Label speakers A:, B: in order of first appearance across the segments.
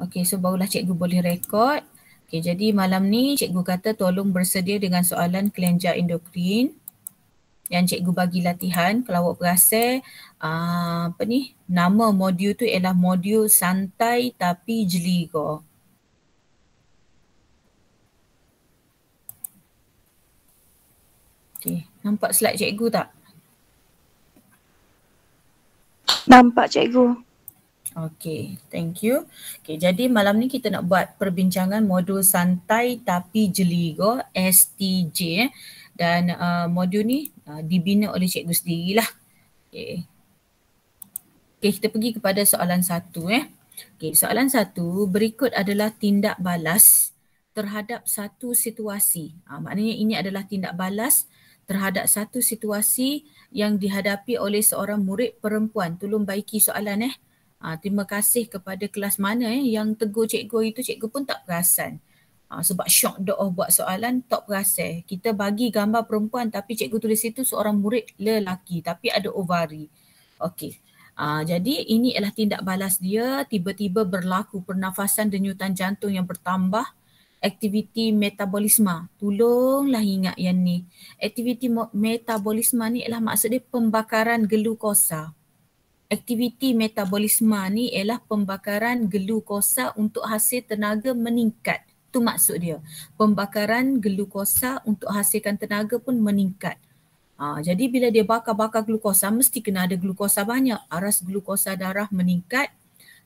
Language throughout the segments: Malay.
A: Okey, so barulah cikgu boleh rekod. Okey, jadi malam ni cikgu kata tolong bersedia dengan soalan kelenjar endokrin yang cikgu bagi latihan. Kalau awak berasa, uh, ah, apa ni, nama modul tu ialah modul santai tapi jeliga. Okey, nampak slide cikgu tak? Nampak cikgu. Okay, thank you. Okay, jadi malam ni kita nak buat perbincangan modul santai tapi jeli go STJ eh. dan uh, modul ni uh, dibina oleh cikgu sendirilah. Okay. Okay, kita pergi kepada soalan satu eh. Okay, soalan satu berikut adalah tindak balas terhadap satu situasi. Ha, maknanya ini adalah tindak balas terhadap satu situasi yang dihadapi oleh seorang murid perempuan. Tolong baiki soalan eh. Uh, terima kasih kepada kelas mana eh, yang tegur cikgu itu, cikgu pun tak perasan. Uh, sebab syok doh buat soalan, tak perasan. Kita bagi gambar perempuan tapi cikgu tulis itu seorang murid lelaki tapi ada ovari. Okey. Uh, jadi ini adalah tindak balas dia tiba-tiba berlaku pernafasan denyutan jantung yang bertambah aktiviti metabolisma. Tolonglah ingat yang ni. Aktiviti metabolisma ni ialah maksud dia pembakaran glukosa aktiviti metabolisme ni ialah pembakaran glukosa untuk hasil tenaga meningkat. Itu maksud dia. Pembakaran glukosa untuk hasilkan tenaga pun meningkat. Ha, jadi bila dia bakar-bakar glukosa, mesti kena ada glukosa banyak. Aras glukosa darah meningkat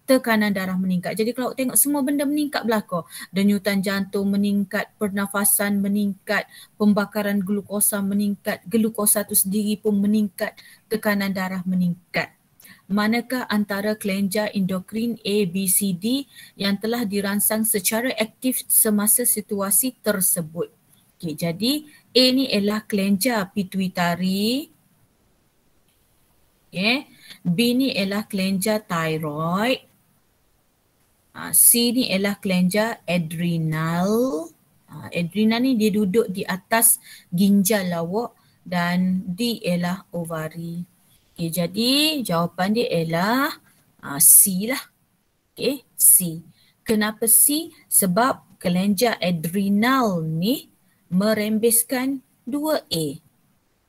A: tekanan darah meningkat. Jadi kalau tengok semua benda meningkat belaka. Denyutan jantung meningkat, pernafasan meningkat, pembakaran glukosa meningkat, glukosa itu sendiri pun meningkat, tekanan darah meningkat manakah antara kelenjar endokrin A, B, C, D yang telah dirangsang secara aktif semasa situasi tersebut. Okay, jadi A ni ialah kelenjar pituitari. Okay. B ni ialah kelenjar tiroid. Ha, C ni ialah kelenjar adrenal. Ha, adrenal ni dia duduk di atas ginjal lawak dan D ialah ovari. Okay, ya, jadi jawapan dia ialah uh, C lah. Okay, C. Kenapa C? Sebab kelenjar adrenal ni merembeskan 2A.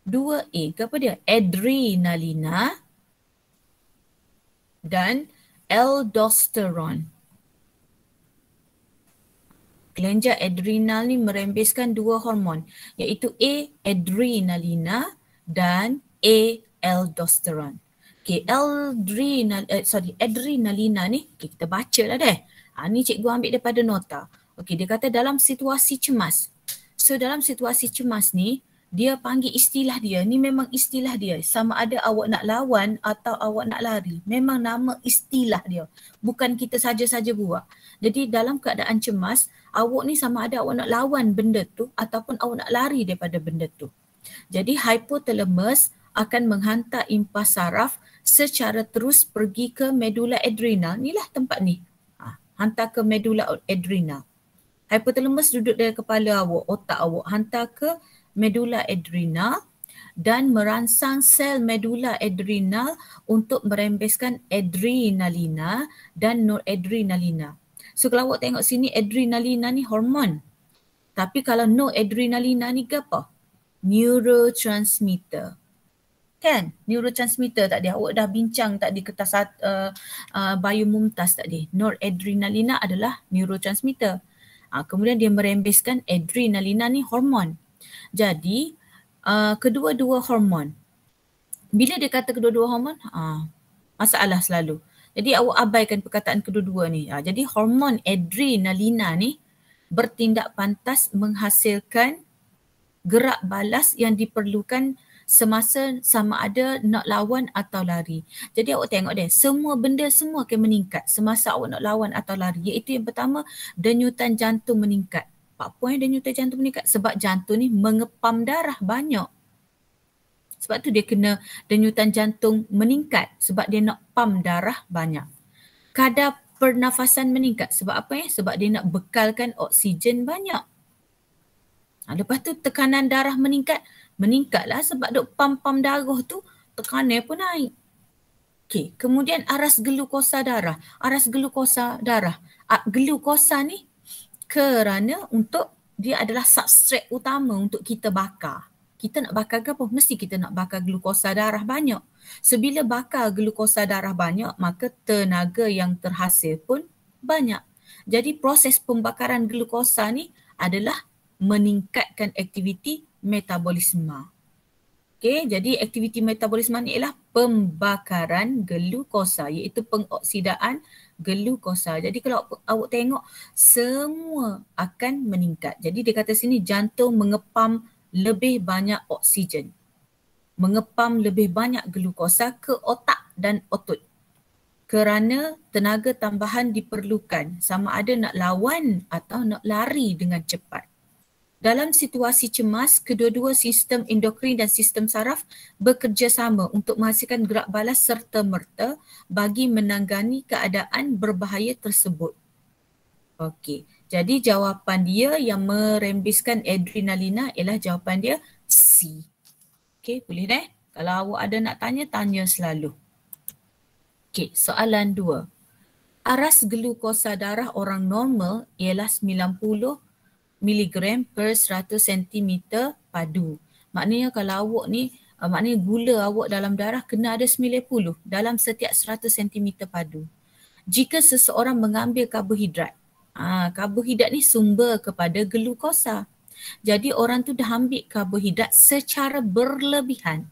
A: 2A. Apa dia? Adrenalina dan aldosterone. Kelenjar adrenal ni merembeskan dua hormon iaitu A adrenalina dan A aldosterone. Okay, adrenal, uh, eh, sorry, adrenalina ni, okay, kita baca lah deh. Ha, ni cikgu ambil daripada nota. Okay, dia kata dalam situasi cemas. So, dalam situasi cemas ni, dia panggil istilah dia. Ni memang istilah dia. Sama ada awak nak lawan atau awak nak lari. Memang nama istilah dia. Bukan kita saja-saja buat. Jadi dalam keadaan cemas, awak ni sama ada awak nak lawan benda tu ataupun awak nak lari daripada benda tu. Jadi hypothalamus akan menghantar impas saraf secara terus pergi ke medula adrenal. Inilah tempat ni. Ha, hantar ke medula adrena. Hypothalamus duduk dari kepala awak, otak awak. Hantar ke medula adrenal dan merangsang sel medula adrenal untuk merembeskan adrenalina dan noradrenalina. So kalau awak tengok sini adrenalina ni hormon. Tapi kalau no adrenalina ni ke apa? Neurotransmitter kan neurotransmitter dia, awak dah bincang tadi kertas uh, uh, bio mumtaz tadi noradrenalina adalah neurotransmitter uh, kemudian dia merembeskan adrenalina ni hormon jadi uh, kedua-dua hormon bila dia kata kedua-dua hormon uh, masalah selalu jadi awak abaikan perkataan kedua-dua ni uh, jadi hormon adrenalina ni bertindak pantas menghasilkan gerak balas yang diperlukan semasa sama ada nak lawan atau lari. Jadi awak tengok deh, semua benda semua akan meningkat semasa awak nak lawan atau lari. Iaitu yang pertama, denyutan jantung meningkat. Empat poin denyutan jantung meningkat sebab jantung ni mengepam darah banyak. Sebab tu dia kena denyutan jantung meningkat sebab dia nak pam darah banyak. Kadar pernafasan meningkat sebab apa ya? Eh? Sebab dia nak bekalkan oksigen banyak. Ha, lepas tu tekanan darah meningkat meningkatlah sebab duk pam-pam darah tu tekanan pun naik. Okey, kemudian aras glukosa darah. Aras glukosa darah. Ah, glukosa ni kerana untuk dia adalah substrat utama untuk kita bakar. Kita nak bakar ke apa? Mesti kita nak bakar glukosa darah banyak. Sebila bakar glukosa darah banyak, maka tenaga yang terhasil pun banyak. Jadi proses pembakaran glukosa ni adalah meningkatkan aktiviti Metabolisma, Okey, jadi aktiviti metabolisme ni ialah pembakaran glukosa iaitu pengoksidaan glukosa. Jadi kalau awak tengok semua akan meningkat. Jadi dia kata sini jantung mengepam lebih banyak oksigen. Mengepam lebih banyak glukosa ke otak dan otot. Kerana tenaga tambahan diperlukan sama ada nak lawan atau nak lari dengan cepat dalam situasi cemas kedua-dua sistem endokrin dan sistem saraf bekerjasama untuk menghasilkan gerak balas serta merta bagi menangani keadaan berbahaya tersebut. Okey. Jadi jawapan dia yang merembiskan adrenalina ialah jawapan dia C. Okey, boleh eh? Kalau awak ada nak tanya, tanya selalu. Okey, soalan dua. Aras glukosa darah orang normal ialah 90 miligram per 100 cm padu. Maknanya kalau awak ni, uh, maknanya gula awak dalam darah kena ada 90 dalam setiap 100 cm padu. Jika seseorang mengambil karbohidrat, ha, karbohidrat ni sumber kepada glukosa. Jadi orang tu dah ambil karbohidrat secara berlebihan.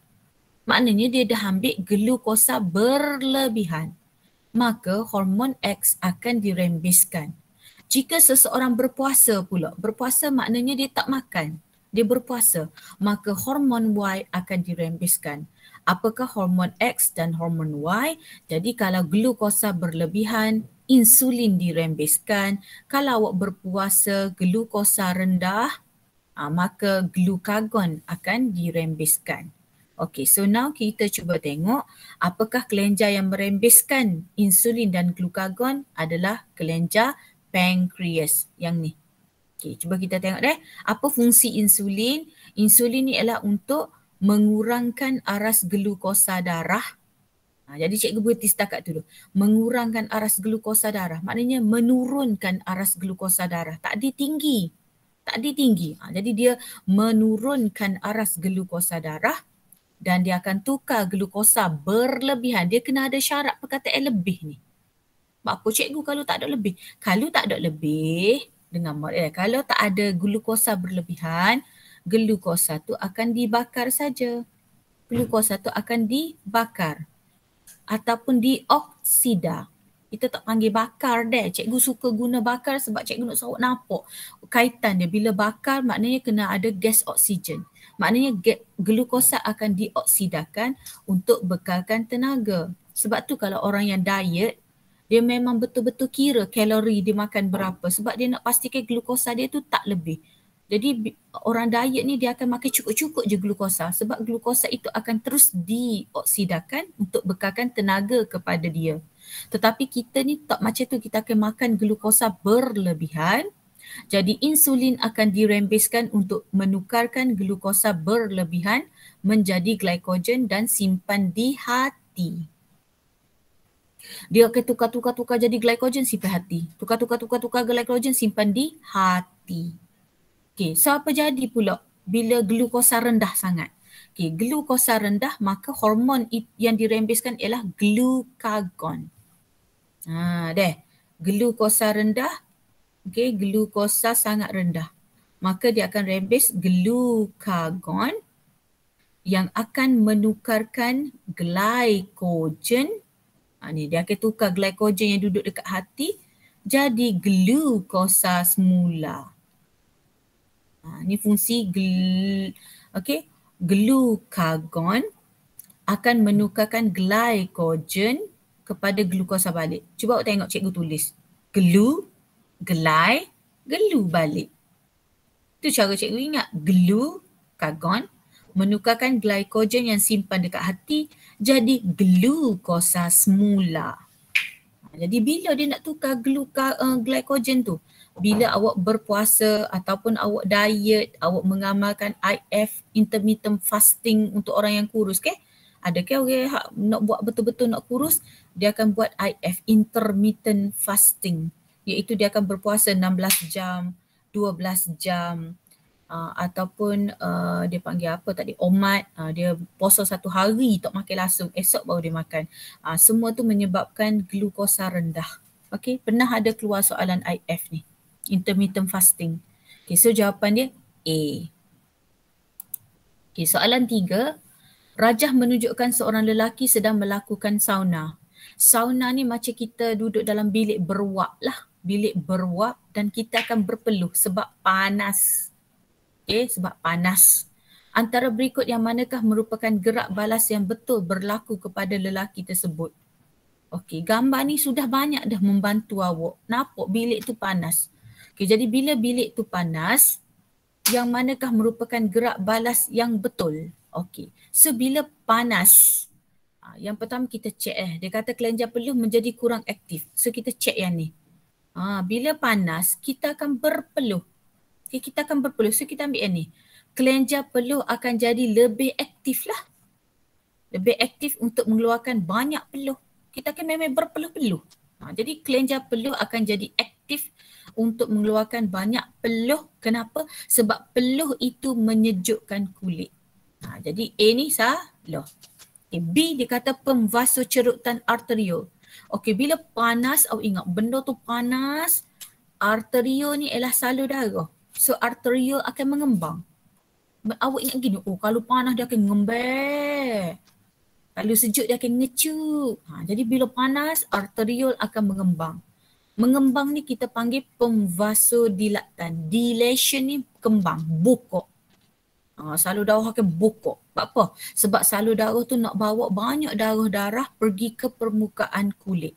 A: Maknanya dia dah ambil glukosa berlebihan. Maka hormon X akan dirembiskan jika seseorang berpuasa pula berpuasa maknanya dia tak makan dia berpuasa maka hormon Y akan dirembeskan apakah hormon X dan hormon Y jadi kalau glukosa berlebihan insulin dirembeskan kalau awak berpuasa glukosa rendah ha, maka glukagon akan dirembeskan Okay, so now kita cuba tengok apakah kelenjar yang merembeskan insulin dan glukagon adalah kelenjar pancreas yang ni. Okey, cuba kita tengok deh. Apa fungsi insulin? Insulin ni ialah untuk mengurangkan aras glukosa darah. Ha, jadi cikgu berhenti setakat tu dulu. Mengurangkan aras glukosa darah. Maknanya menurunkan aras glukosa darah. Tak ada tinggi. Tak ada tinggi. Ha, jadi dia menurunkan aras glukosa darah dan dia akan tukar glukosa berlebihan. Dia kena ada syarat perkataan lebih ni. Buat apa cikgu kalau tak ada lebih? Kalau tak ada lebih, dengan eh, kalau tak ada glukosa berlebihan, glukosa tu akan dibakar saja. Glukosa tu akan dibakar ataupun dioksida. Kita tak panggil bakar deh. Cikgu suka guna bakar sebab cikgu nak sorok nampak kaitan dia. Bila bakar maknanya kena ada gas oksigen. Maknanya glukosa akan dioksidakan untuk bekalkan tenaga. Sebab tu kalau orang yang diet dia memang betul-betul kira kalori dia makan berapa sebab dia nak pastikan glukosa dia tu tak lebih. Jadi orang diet ni dia akan makan cukup-cukup je glukosa sebab glukosa itu akan terus dioksidakan untuk bekalkan tenaga kepada dia. Tetapi kita ni tak macam tu kita akan makan glukosa berlebihan. Jadi insulin akan dirembeskan untuk menukarkan glukosa berlebihan menjadi glikogen dan simpan di hati. Dia akan tukar-tukar-tukar jadi glikogen simpan hati. Tukar-tukar-tukar-tukar glikogen simpan di hati. Okey, so apa jadi pula bila glukosa rendah sangat? Okey, glukosa rendah maka hormon yang dirembeskan ialah glucagon. Ha, deh. Glukosa rendah, okey, glukosa sangat rendah. Maka dia akan rembes glucagon yang akan menukarkan glikogen. Ha, ni dia akan tukar glycogen yang duduk dekat hati jadi glukosa semula. Ha, ni fungsi gl okay. glukagon akan menukarkan glycogen kepada glukosa balik. Cuba awak tengok cikgu tulis. Glu, glai, gelu balik. Itu cara cikgu ingat. Glu, kagon, menukarkan glycogen yang simpan dekat hati jadi glukosa semula. Jadi bila dia nak tukar gluka, uh, glycogen tu? Bila awak berpuasa ataupun awak diet, awak mengamalkan IF, intermittent fasting untuk orang yang kurus, okay? Adakah okay, ha, nak buat betul-betul nak kurus, dia akan buat IF, intermittent fasting. Iaitu dia akan berpuasa 16 jam, 12 jam, Ah, ataupun uh, dia panggil apa tadi omat uh, dia puasa satu hari tak makan langsung esok baru dia makan uh, semua tu menyebabkan glukosa rendah okey pernah ada keluar soalan IF ni intermittent fasting okey so jawapan dia A okey soalan tiga rajah menunjukkan seorang lelaki sedang melakukan sauna sauna ni macam kita duduk dalam bilik beruak lah bilik beruap dan kita akan berpeluh sebab panas A sebab panas. Antara berikut yang manakah merupakan gerak balas yang betul berlaku kepada lelaki tersebut? Okey, gambar ni sudah banyak dah membantu awak. Nampak bilik tu panas. Okey, jadi bila bilik tu panas, yang manakah merupakan gerak balas yang betul? Okey, sebila so, panas, ha, yang pertama kita cek eh. Dia kata kelenjar peluh menjadi kurang aktif. So kita cek yang ni. Ha, bila panas, kita akan berpeluh okay, kita akan berpeluh. So kita ambil yang ni. Kelenjar peluh akan jadi lebih aktif lah. Lebih aktif untuk mengeluarkan banyak peluh. Kita akan memang berpeluh-peluh. Ha, jadi kelenjar peluh akan jadi aktif untuk mengeluarkan banyak peluh. Kenapa? Sebab peluh itu menyejukkan kulit. Ha, jadi A ni salah. Okay, B dia kata pemvasocerutan arterio. Okey bila panas, awak ingat benda tu panas, arterio ni ialah salur darah so arterial akan mengembang. Awak ingat gini, oh kalau panas dia akan ngembek. Kalau sejuk dia akan ngecuk. Ha, jadi bila panas, arteriol akan mengembang. Mengembang ni kita panggil pemvasodilatan. Dilation ni kembang, bukok. Ha, salur darah akan bukok. Sebab apa? Sebab selalu darah tu nak bawa banyak darah-darah pergi ke permukaan kulit.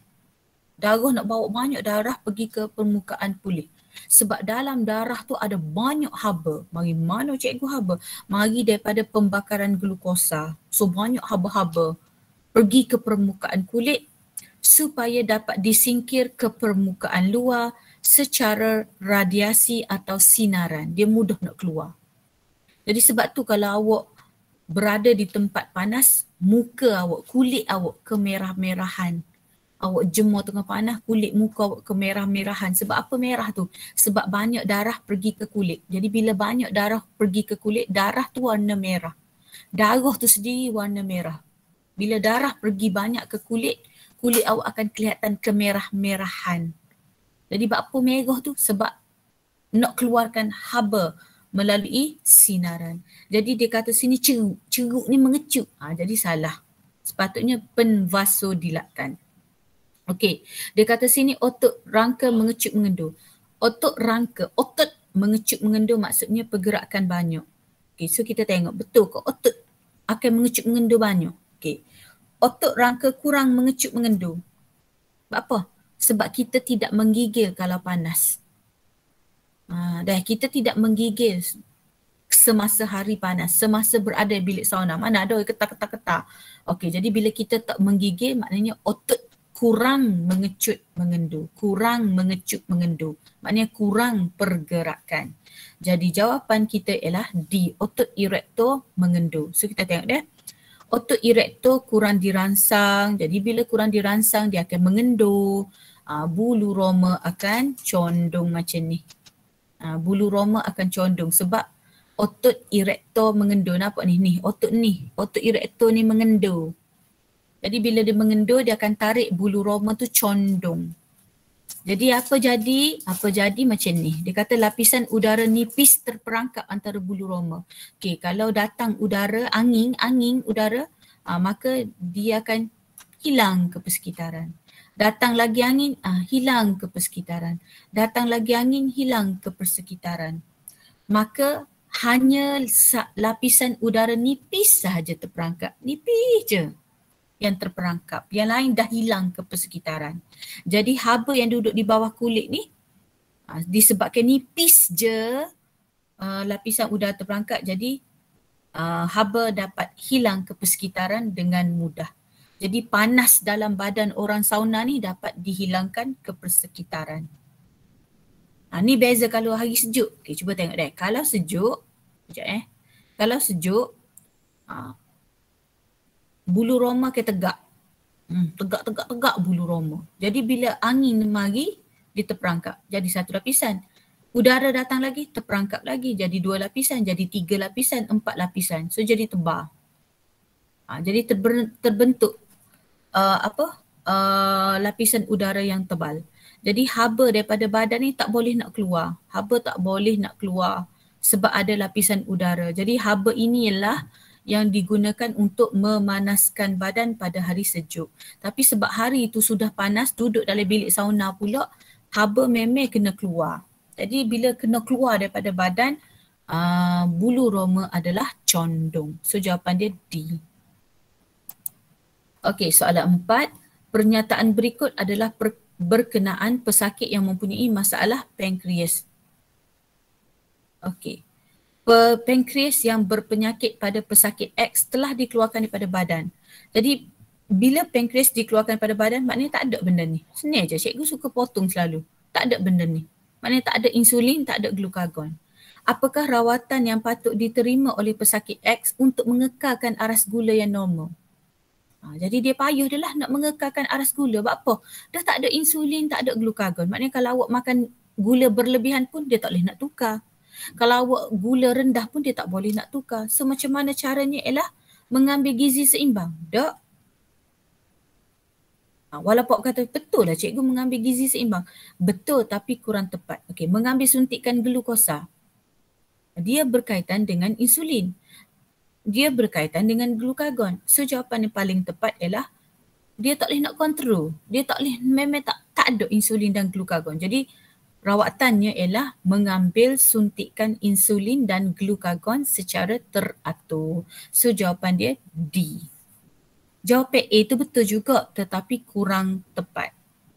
A: Darah nak bawa banyak darah pergi ke permukaan kulit sebab dalam darah tu ada banyak haba. Mari mana cikgu haba? Mari daripada pembakaran glukosa. So banyak haba-haba pergi ke permukaan kulit supaya dapat disingkir ke permukaan luar secara radiasi atau sinaran. Dia mudah nak keluar. Jadi sebab tu kalau awak berada di tempat panas, muka awak, kulit awak kemerah-merahan awak jemur tengah panas kulit muka awak kemerah-merahan sebab apa merah tu sebab banyak darah pergi ke kulit jadi bila banyak darah pergi ke kulit darah tu warna merah darah tu sendiri warna merah bila darah pergi banyak ke kulit kulit awak akan kelihatan kemerah-merahan jadi sebab apa merah tu sebab nak keluarkan haba melalui sinaran. Jadi dia kata sini ceruk, ceruk ni mengecup. Ha, jadi salah. Sepatutnya penvaso dilatkan. Okey, dia kata sini otot rangka mengecup mengendu. Otot rangka, otot mengecup mengendu maksudnya pergerakan banyak. Okey, so kita tengok betul ke otot akan mengecup mengendu banyak. Okey. Otot rangka kurang mengecup mengendu. Sebab apa? Sebab kita tidak menggigil kalau panas. Ha, dah kita tidak menggigil semasa hari panas, semasa berada di bilik sauna. Mana ada ketak-ketak-ketak. Okey, jadi bila kita tak menggigil maknanya otot kurang mengecut mengendu kurang mengecut mengendu maknanya kurang pergerakan jadi jawapan kita ialah D otot erecto mengendu so kita tengok dia otot erecto kurang dirangsang jadi bila kurang dirangsang dia akan mengendu uh, bulu roma akan condong macam ni uh, bulu roma akan condong sebab otot erector mengendu. Nampak ni? Ni, otot ni. Otot erector ni mengendu. Jadi bila dia mengendur dia akan tarik bulu roma tu condong. Jadi apa jadi? Apa jadi macam ni. Dia kata lapisan udara nipis terperangkap antara bulu roma. Okey, kalau datang udara angin, angin udara, aa, ah, maka dia akan hilang ke persekitaran. Datang lagi angin, ah hilang ke persekitaran. Datang lagi angin, hilang ke persekitaran. Maka hanya lapisan udara nipis sahaja terperangkap. Nipis je yang terperangkap. Yang lain dah hilang ke persekitaran. Jadi haba yang duduk di bawah kulit ni ha, disebabkan nipis je ha, lapisan udara terperangkap jadi ha, haba dapat hilang ke persekitaran dengan mudah. Jadi panas dalam badan orang sauna ni dapat dihilangkan ke persekitaran. Ha, ni beza kalau hari sejuk. Okay, cuba tengok deh. Kalau sejuk, sekejap eh. Kalau sejuk, ha, bulu roma ke tegak. Hmm, tegak tegak tegak bulu roma. Jadi bila angin mari dia terperangkap. Jadi satu lapisan. Udara datang lagi terperangkap lagi jadi dua lapisan, jadi tiga lapisan, empat lapisan. So jadi tebal. Ha, jadi terber- terbentuk uh, apa? Uh, lapisan udara yang tebal. Jadi haba daripada badan ni tak boleh nak keluar. Haba tak boleh nak keluar sebab ada lapisan udara. Jadi haba inilah yang digunakan untuk memanaskan badan pada hari sejuk. Tapi sebab hari itu sudah panas, duduk dalam bilik sauna pula, haba memang kena keluar. Jadi bila kena keluar daripada badan, uh, bulu roma adalah condong. So jawapan dia D. Okey, soalan empat. Pernyataan berikut adalah per- berkenaan pesakit yang mempunyai masalah pankreas. Okey, pankreas yang berpenyakit pada pesakit X telah dikeluarkan daripada badan. Jadi bila pankreas dikeluarkan daripada badan maknanya tak ada benda ni. Seni aja cikgu suka potong selalu. Tak ada benda ni. Maknanya tak ada insulin, tak ada glukagon. Apakah rawatan yang patut diterima oleh pesakit X untuk mengekalkan aras gula yang normal? Ha, jadi dia payuh dia lah nak mengekalkan aras gula. Sebab apa? Dah tak ada insulin, tak ada glukagon. Maknanya kalau awak makan gula berlebihan pun dia tak boleh nak tukar. Kalau awak gula rendah pun dia tak boleh nak tukar. So macam mana caranya ialah mengambil gizi seimbang. Tak? Ha, walaupun kata betul lah cikgu mengambil gizi seimbang. Betul tapi kurang tepat. Okey, mengambil suntikan glukosa. Dia berkaitan dengan insulin. Dia berkaitan dengan glukagon. So jawapan yang paling tepat ialah dia tak boleh nak kontrol. Dia tak boleh memang tak tak ada insulin dan glukagon. Jadi rawatannya ialah mengambil suntikan insulin dan glukagon secara teratur. So jawapan dia D. Jawapan A tu betul juga tetapi kurang tepat.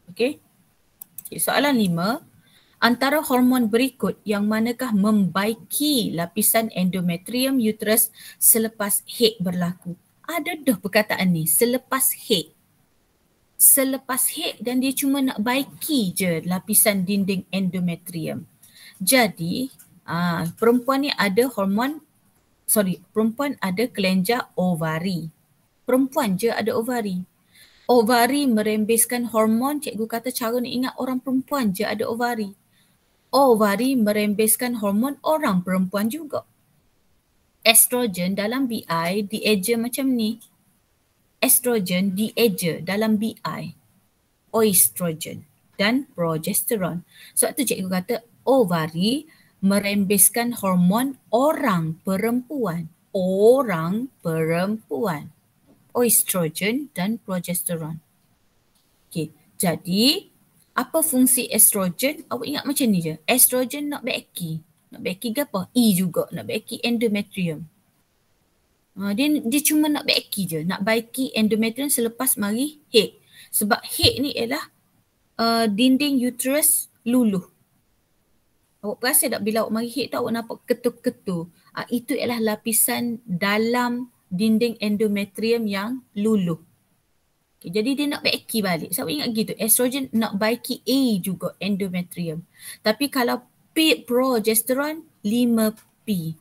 A: Okay. okay soalan lima. Antara hormon berikut yang manakah membaiki lapisan endometrium uterus selepas haid berlaku? Ada dah perkataan ni, selepas haid selepas head dan dia cuma nak baiki je lapisan dinding endometrium. Jadi uh, perempuan ni ada hormon, sorry perempuan ada kelenjar ovari. Perempuan je ada ovari. Ovari merembeskan hormon, cikgu kata cara ni ingat orang perempuan je ada ovari. Ovari merembeskan hormon orang perempuan juga. Estrogen dalam BI dieja macam ni estrogen dieja dalam BI oestrogen dan progesteron. Sebab tu cikgu kata ovari merembeskan hormon orang perempuan. Orang perempuan. Oestrogen dan progesteron. Okay. Jadi, apa fungsi estrogen? Awak ingat macam ni je. Estrogen nak backy. Nak backy ke apa? E juga. Nak backy endometrium. Ah, dia dia cuma nak baiki je nak baiki endometrium selepas mari haid sebab haid ni ialah uh, dinding uterus luluh awak perasan tak bila awak mari haid tu awak nampak ketuk-ketuk uh, ah, itu ialah lapisan dalam dinding endometrium yang luluh Okay, jadi dia nak baiki balik. Siapa ingat gitu? Estrogen nak baiki A juga endometrium. Tapi kalau P progesteron 5P.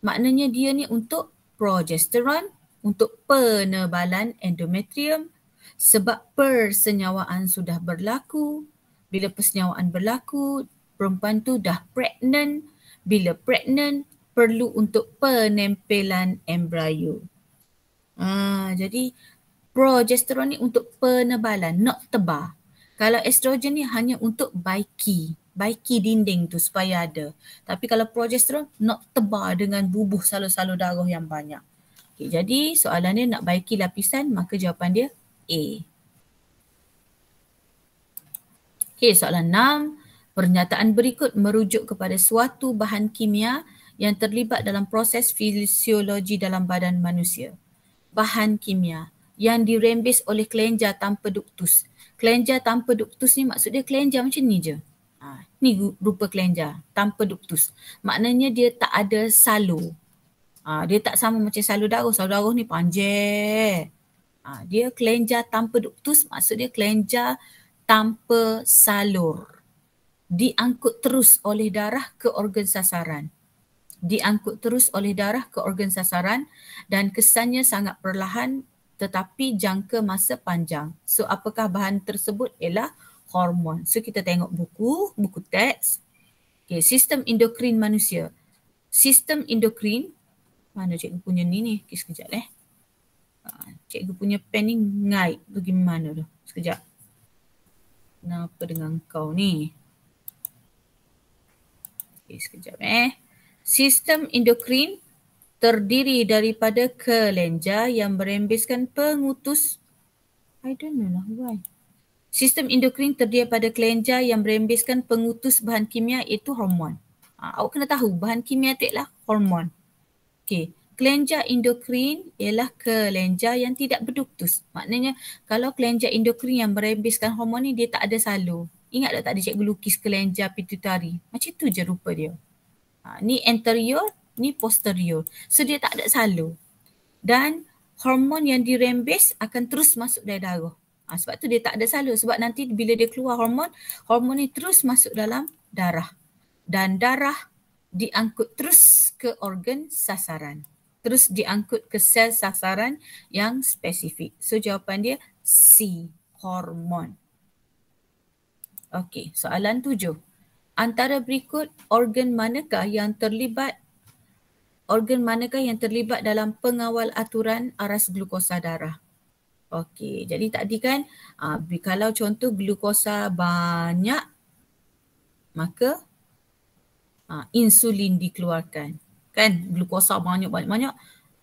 A: Maknanya dia ni untuk Progesteron untuk penebalan endometrium sebab persenyawaan sudah berlaku. Bila persenyawaan berlaku, perempuan tu dah pregnant. Bila pregnant, perlu untuk penempelan embrio. Ha, jadi progesteron ni untuk penebalan, not tebal. Kalau estrogen ni hanya untuk baiki, baiki dinding tu supaya ada. Tapi kalau progesteron nak tebal dengan bubuh salur-salur darah yang banyak. Okay, jadi soalan dia nak baiki lapisan maka jawapan dia A. Okay, soalan 6. Pernyataan berikut merujuk kepada suatu bahan kimia yang terlibat dalam proses fisiologi dalam badan manusia. Bahan kimia yang dirembes oleh kelenjar tanpa duktus. Kelenjar tanpa duktus ni maksud dia kelenjar macam ni je. Ha, ni rupa kelenjar tanpa duktus. Maknanya dia tak ada salu. Ha, dia tak sama macam salu darah. Salu darah ni panjang. Ha, dia kelenjar tanpa duktus maksudnya kelenjar tanpa salur. Diangkut terus oleh darah ke organ sasaran. Diangkut terus oleh darah ke organ sasaran dan kesannya sangat perlahan tetapi jangka masa panjang. So apakah bahan tersebut ialah hormon. So kita tengok buku, buku teks. Okay, sistem endokrin manusia. Sistem endokrin, mana cikgu punya ni ni? Okay, sekejap eh. Ah, cikgu punya pen ni ngait. Bagaimana tu? Sekejap. Kenapa dengan kau ni? Okay, sekejap eh. Sistem endokrin terdiri daripada kelenjar yang merembeskan pengutus I don't know lah why. Sistem endokrin terdiri pada kelenjar yang merembeskan pengutus bahan kimia iaitu hormon. Ha, awak kena tahu bahan kimia tu ialah hormon. Okey. Kelenjar endokrin ialah kelenjar yang tidak berduktus. Maknanya kalau kelenjar endokrin yang merembeskan hormon ni dia tak ada salur. Ingat tak tadi cikgu lukis kelenjar pituitari? Macam tu je rupa dia. Ha, ni anterior, ni posterior. So dia tak ada salur. Dan hormon yang dirembes akan terus masuk dari darah. Ha, sebab tu dia tak ada salur. Sebab nanti bila dia keluar hormon, hormon ni terus masuk dalam darah. Dan darah diangkut terus ke organ sasaran. Terus diangkut ke sel sasaran yang spesifik. So jawapan dia C, hormon. Okey, soalan tujuh. Antara berikut organ manakah yang terlibat organ manakah yang terlibat dalam pengawal aturan aras glukosa darah? Okey, jadi tadi kan uh, kalau contoh glukosa banyak maka uh, insulin dikeluarkan. Kan glukosa banyak-banyak-banyak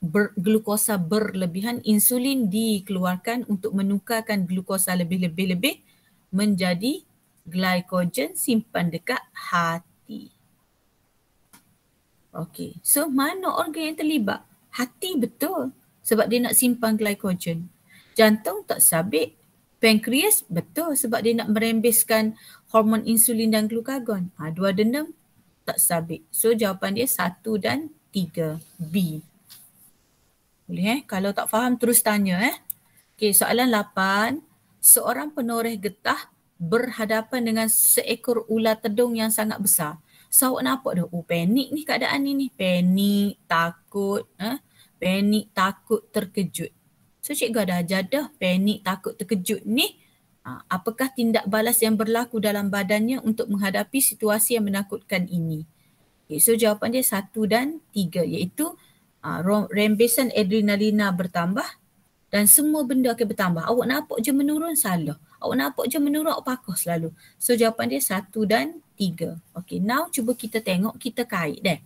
A: ber, glukosa berlebihan insulin dikeluarkan untuk menukarkan glukosa lebih-lebih-lebih menjadi glycogen simpan dekat hati. Okey, so mana organ yang terlibat? Hati betul sebab dia nak simpan glycogen jantung tak sabit. Pankreas betul sebab dia nak merembeskan hormon insulin dan glukagon. Ha, ah, dua dendam tak sabit. So jawapan dia satu dan tiga B. Boleh eh? Kalau tak faham terus tanya eh. Okay soalan lapan. Seorang penoreh getah berhadapan dengan seekor ular tedung yang sangat besar. So awak nampak dah? Oh panik ni keadaan ni ni. Panik, takut. Eh? Panik, takut, terkejut. So cikgu ada ajar dah panik, takut, terkejut ni ha, apakah tindak balas yang berlaku dalam badannya untuk menghadapi situasi yang menakutkan ini? Okay, so jawapan dia satu dan tiga iaitu uh, rembesan adrenalina bertambah dan semua benda akan bertambah. Awak nampak je menurun salah. Awak nampak je menurun awak pakuh selalu. So jawapan dia satu dan tiga. Okay now cuba kita tengok kita kait deh.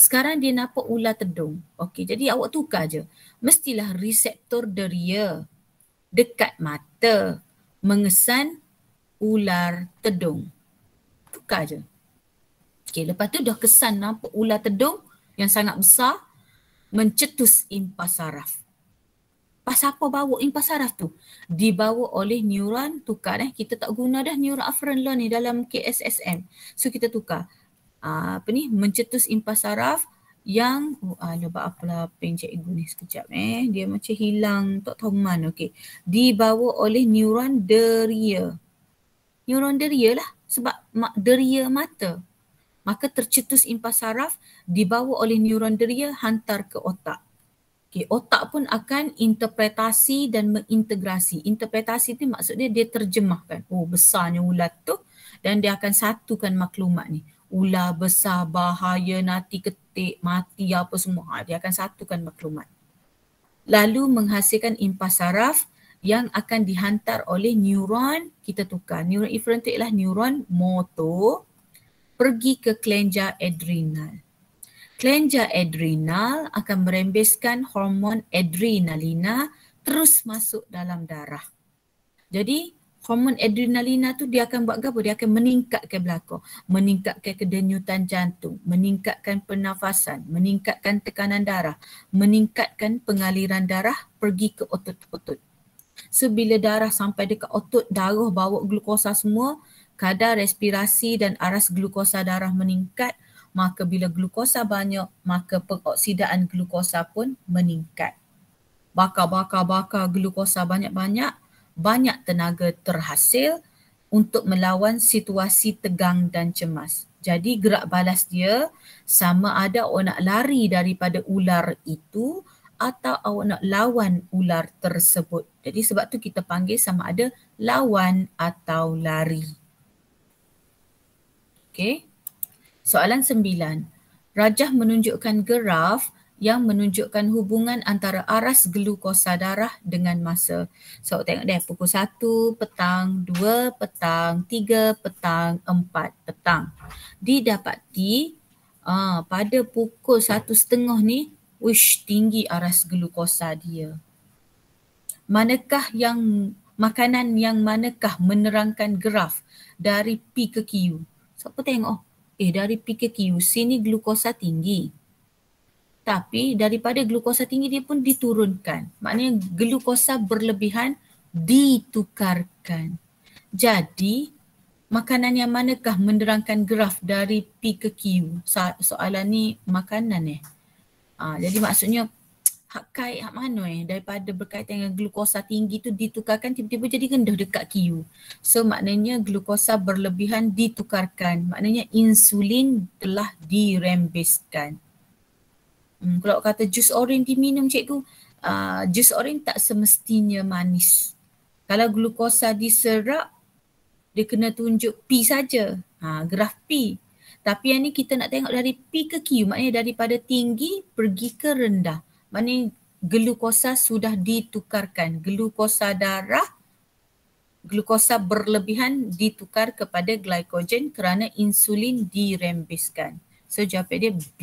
A: Sekarang dia nampak ular tedung. Okey, jadi awak tukar je. Mestilah reseptor deria dekat mata mengesan ular tedung. Tukar je. Okey, lepas tu dah kesan nampak ular tedung yang sangat besar mencetus impas saraf. Pas apa bawa impas saraf tu? Dibawa oleh neuron tukar eh. Kita tak guna dah neuron afferent law ni dalam KSSM. So kita tukar. Ah, apa ni mencetus impas saraf yang oh, uh, ah, lebat apalah pen cikgu ni sekejap eh dia macam hilang tak tahu mana okey dibawa oleh neuron deria neuron deria lah sebab deria mata maka tercetus impas saraf dibawa oleh neuron deria hantar ke otak Okay, otak pun akan interpretasi dan mengintegrasi. Interpretasi ni maksudnya dia terjemahkan. Oh, besarnya ulat tu dan dia akan satukan maklumat ni ular besar bahaya nanti ketik mati apa semua ha, dia akan satukan maklumat lalu menghasilkan impas saraf yang akan dihantar oleh neuron kita tukar neuron efferent ialah neuron motor pergi ke kelenjar adrenal kelenjar adrenal akan merembeskan hormon adrenalina terus masuk dalam darah jadi hormon adrenalina tu dia akan buat apa? Dia akan meningkatkan belakang, meningkatkan kedenyutan jantung, meningkatkan pernafasan, meningkatkan tekanan darah, meningkatkan pengaliran darah pergi ke otot-otot. So bila darah sampai dekat otot, darah bawa glukosa semua, kadar respirasi dan aras glukosa darah meningkat, maka bila glukosa banyak, maka peroksidaan glukosa pun meningkat. Bakar-bakar-bakar glukosa banyak-banyak, banyak tenaga terhasil untuk melawan situasi tegang dan cemas. Jadi gerak balas dia sama ada awak nak lari daripada ular itu atau awak nak lawan ular tersebut. Jadi sebab tu kita panggil sama ada lawan atau lari. Okey. Soalan sembilan. Rajah menunjukkan geraf yang menunjukkan hubungan antara aras glukosa darah dengan masa. So tengok deh pukul 1 petang, 2 petang, 3 petang, 4 petang. Didapati ah pada pukul 1.30 ni wish tinggi aras glukosa dia. Manakah yang makanan yang manakah menerangkan graf dari P ke Q? Siapa tengok? Eh dari P ke Q sini glukosa tinggi tapi daripada glukosa tinggi dia pun diturunkan. Maknanya glukosa berlebihan ditukarkan. Jadi makanan yang manakah menerangkan graf dari P ke Q? So- soalan ni makanan eh. Ha, jadi maksudnya hak kait hak mana eh daripada berkaitan dengan glukosa tinggi tu ditukarkan tiba-tiba jadi rendah dekat Q. So maknanya glukosa berlebihan ditukarkan. Maknanya insulin telah dirembeskan. Hmm, kalau kata jus orange diminum cikgu, uh, jus orange tak semestinya manis. Kalau glukosa diserap, dia kena tunjuk P saja. Ha, graf P. Tapi yang ni kita nak tengok dari P ke Q. Maknanya daripada tinggi pergi ke rendah. Maknanya glukosa sudah ditukarkan. Glukosa darah glukosa berlebihan ditukar kepada glycogen kerana insulin dirembiskan. So jawapan dia B.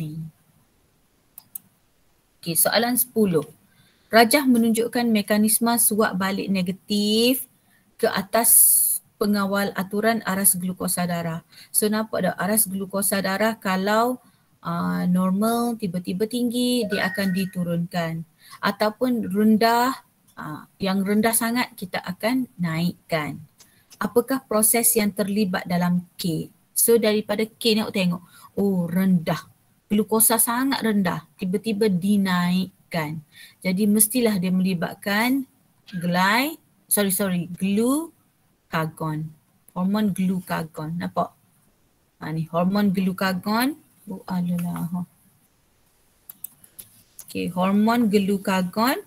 A: Okey, soalan 10. Rajah menunjukkan mekanisme suap balik negatif ke atas pengawal aturan aras glukosa darah. So nampak tak aras glukosa darah kalau uh, normal tiba-tiba tinggi dia akan diturunkan ataupun rendah uh, yang rendah sangat kita akan naikkan. Apakah proses yang terlibat dalam K? So daripada K ni aku tengok, oh rendah glukosa sangat rendah tiba-tiba dinaikkan. Jadi mestilah dia melibatkan glai sorry sorry glukagon. Hormon glukagon. Nampak? Ha ni hormon glukagon. Oh alalah. Ha. Okey, hormon glukagon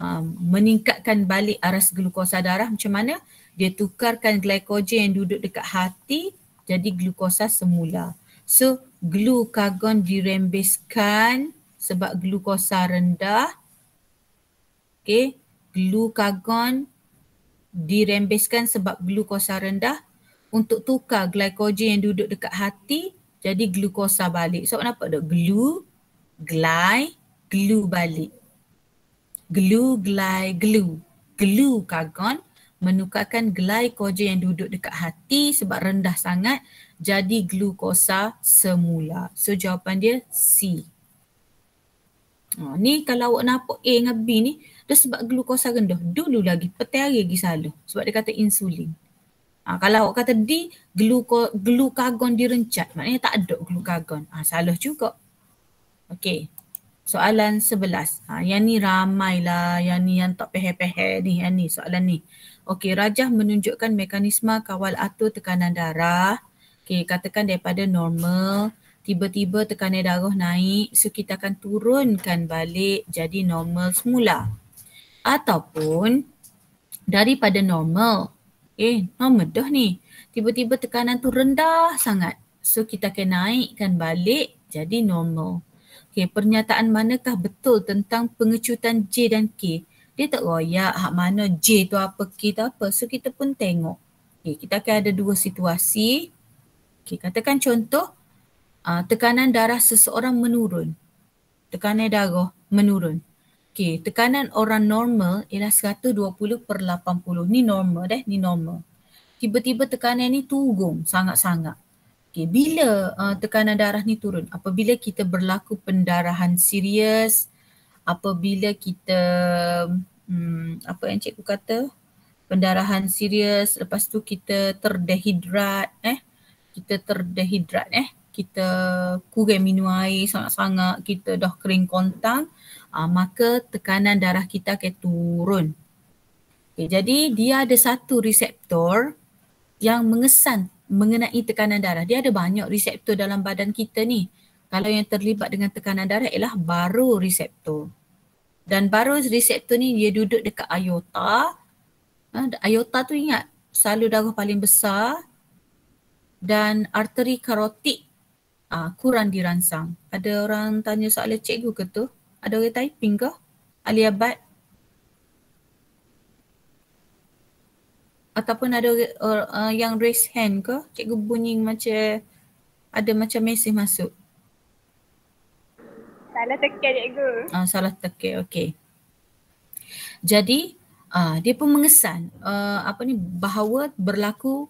A: um, ha, meningkatkan balik aras glukosa darah macam mana? Dia tukarkan glikogen yang duduk dekat hati jadi glukosa semula. So glukagon dirembeskan sebab glukosa rendah. Okey, glukagon dirembeskan sebab glukosa rendah untuk tukar glikogen yang duduk dekat hati jadi glukosa balik. So kenapa dok glu glai glu balik. Glu glai glu. glu kagon menukarkan glikogen yang duduk dekat hati sebab rendah sangat jadi glukosa semula. So jawapan dia C. Ha, ni kalau awak nampak A dengan B ni, dia sebab glukosa rendah. Dulu lagi, petai hari lagi selalu. Sebab dia kata insulin. Ha, kalau awak kata D, gluko, glukagon direncat. Maknanya tak ada glukagon. Ha, salah juga. Okey. Soalan sebelas. Ha, yang ni ramailah. Yang ni yang tak pehe-pehe ni. Yang ni soalan ni. Okey, Rajah menunjukkan mekanisme kawal atur tekanan darah. Okay, katakan daripada normal, tiba-tiba tekanan darah naik, so kita akan turunkan balik jadi normal semula. Ataupun daripada normal, eh normal dah ni, tiba-tiba tekanan tu rendah sangat. So kita akan naikkan balik jadi normal. Okay, pernyataan manakah betul tentang pengecutan J dan K? Dia tak royak hak mana J tu apa, K tu apa. So kita pun tengok. Okay, kita akan ada dua situasi. Okey, katakan contoh uh, tekanan darah seseorang menurun. Tekanan darah menurun. Okey, tekanan orang normal ialah 120 per 80. Ni normal deh, ni normal. Tiba-tiba tekanan ni tunggung sangat-sangat. Okey, bila uh, tekanan darah ni turun? Apabila kita berlaku pendarahan serius, apabila kita hmm, apa yang cikgu kata? Pendarahan serius, lepas tu kita terdehidrat, eh? kita terdehidrat eh kita kurang minum air sangat-sangat kita dah kering kontang uh, maka tekanan darah kita akan turun okay, jadi dia ada satu reseptor yang mengesan mengenai tekanan darah dia ada banyak reseptor dalam badan kita ni kalau yang terlibat dengan tekanan darah ialah baru reseptor dan baru reseptor ni dia duduk dekat aorta ah, aorta tu ingat salur darah paling besar dan arteri karotik uh, ah, kurang dirangsang. Ada orang tanya soalan cikgu ke tu? Ada orang typing ke? Ali Abad? Ataupun ada orang uh, yang raise hand ke? Cikgu bunyi macam ada macam mesej masuk. Salah tekan cikgu. Uh, salah tekan, okey. Jadi uh, dia pun mengesan uh, apa ni bahawa berlaku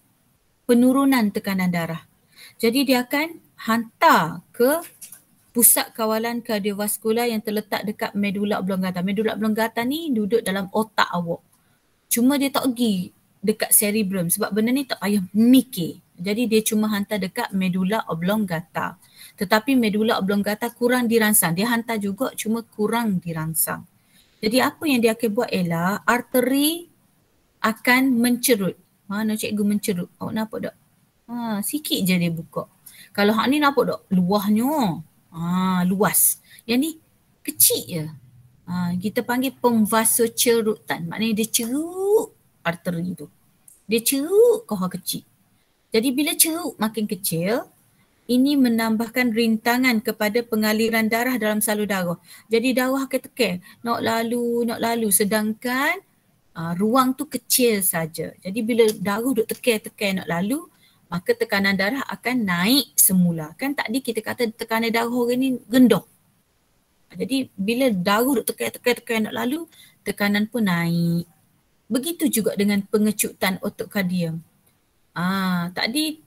A: penurunan tekanan darah. Jadi dia akan hantar ke pusat kawalan kardiovaskular yang terletak dekat medula oblongata. Medula oblongata ni duduk dalam otak awak. Cuma dia tak pergi dekat cerebrum sebab benda ni tak payah mikir. Jadi dia cuma hantar dekat medula oblongata. Tetapi medula oblongata kurang dirangsang. Dia hantar juga cuma kurang dirangsang. Jadi apa yang dia akan buat ialah arteri akan mencerut. Ha, nak cikgu mencerut. Awak apa tak? Ha, sikit je dia buka. Kalau hak ni nampak tak? Luahnya. Ha, luas. Yang ni kecil je. Ha, kita panggil pemvasa cerutan. Maknanya dia cerut arteri tu. Dia cerut ceruk kohor kecil. Jadi bila cerut makin kecil, ini menambahkan rintangan kepada pengaliran darah dalam salur darah. Jadi darah ketekan, nak lalu, nak lalu. Sedangkan uh, ruang tu kecil saja. Jadi bila darah duk tekan-tekan nak lalu, maka tekanan darah akan naik semula. Kan tadi kita kata tekanan darah orang ni gendong. Ah, jadi bila darah duk tekan-tekan-tekan nak lalu, tekanan pun naik. Begitu juga dengan pengecutan otot kardium. Ah, tadi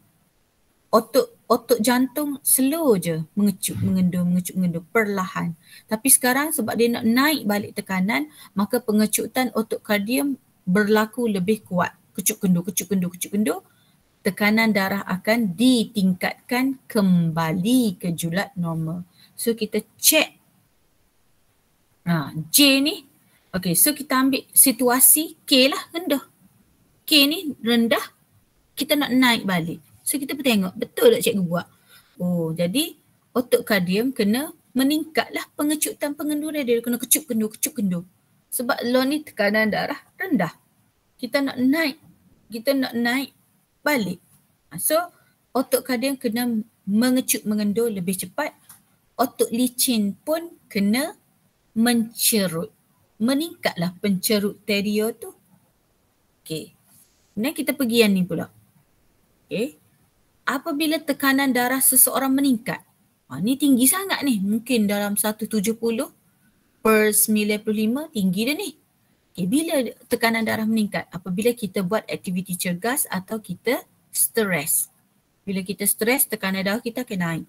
A: otot otot jantung slow je mengecup, mengendur, mengecup, mengendur perlahan. Tapi sekarang sebab dia nak naik balik tekanan, maka pengecutan otot kardium berlaku lebih kuat. Kecup, kendur, kecup, kendur, kecup, kendur. Tekanan darah akan ditingkatkan kembali ke julat normal. So kita check ha, J ni. Okay, so kita ambil situasi K lah rendah. K ni rendah, kita nak naik balik. So kita tengok betul tak cikgu buat? Oh jadi otot kardium kena meningkatlah pengecutan pengenduran dia. Kena kecup kendur, kecup kendur. Sebab law ni tekanan darah rendah. Kita nak naik. Kita nak naik balik. Ha, so otot kardium kena mengecup mengendur lebih cepat. Otot licin pun kena mencerut. Meningkatlah pencerut terio tu. Okay. Kemudian kita pergi yang ni pula. Okay apabila tekanan darah seseorang meningkat. Ha, ni tinggi sangat ni. Mungkin dalam 170 per 95 tinggi dia ni. Okay, bila tekanan darah meningkat? Apabila kita buat aktiviti cergas atau kita stres. Bila kita stres, tekanan darah kita akan naik.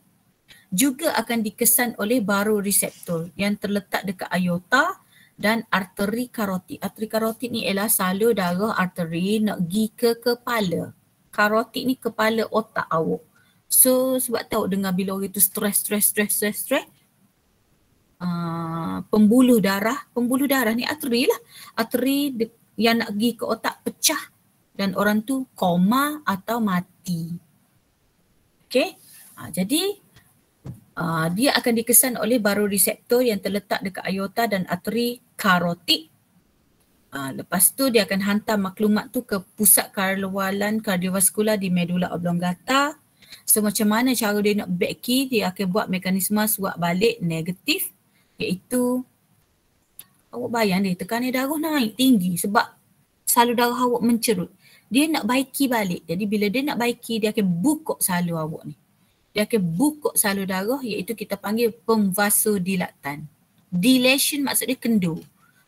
A: Juga akan dikesan oleh baru reseptor yang terletak dekat aorta dan arteri karotid. Arteri karotid ni ialah salur darah arteri nak pergi ke kepala karotid ni kepala otak awak. So sebab tahu dengar bila orang tu stress, stress, stress, stress, stress. Uh, pembuluh darah, pembuluh darah ni arteri lah. Arteri yang nak pergi ke otak pecah dan orang tu koma atau mati. Okay. Ha, ah, jadi uh, dia akan dikesan oleh baru baroreseptor yang terletak dekat aorta dan arteri karotik Ah, lepas tu dia akan hantar maklumat tu ke pusat kerawalan kardiovaskular di medula oblongata. So macam mana cara dia nak back key, dia akan buat mekanisme suap balik negatif iaitu awak bayang dia tekanan darah naik tinggi sebab salur darah awak mencerut. Dia nak baiki balik. Jadi bila dia nak baiki, dia akan bukuk salur awak ni. Dia akan bukuk salur darah iaitu kita panggil pemvasodilatan. Dilation maksudnya kendur.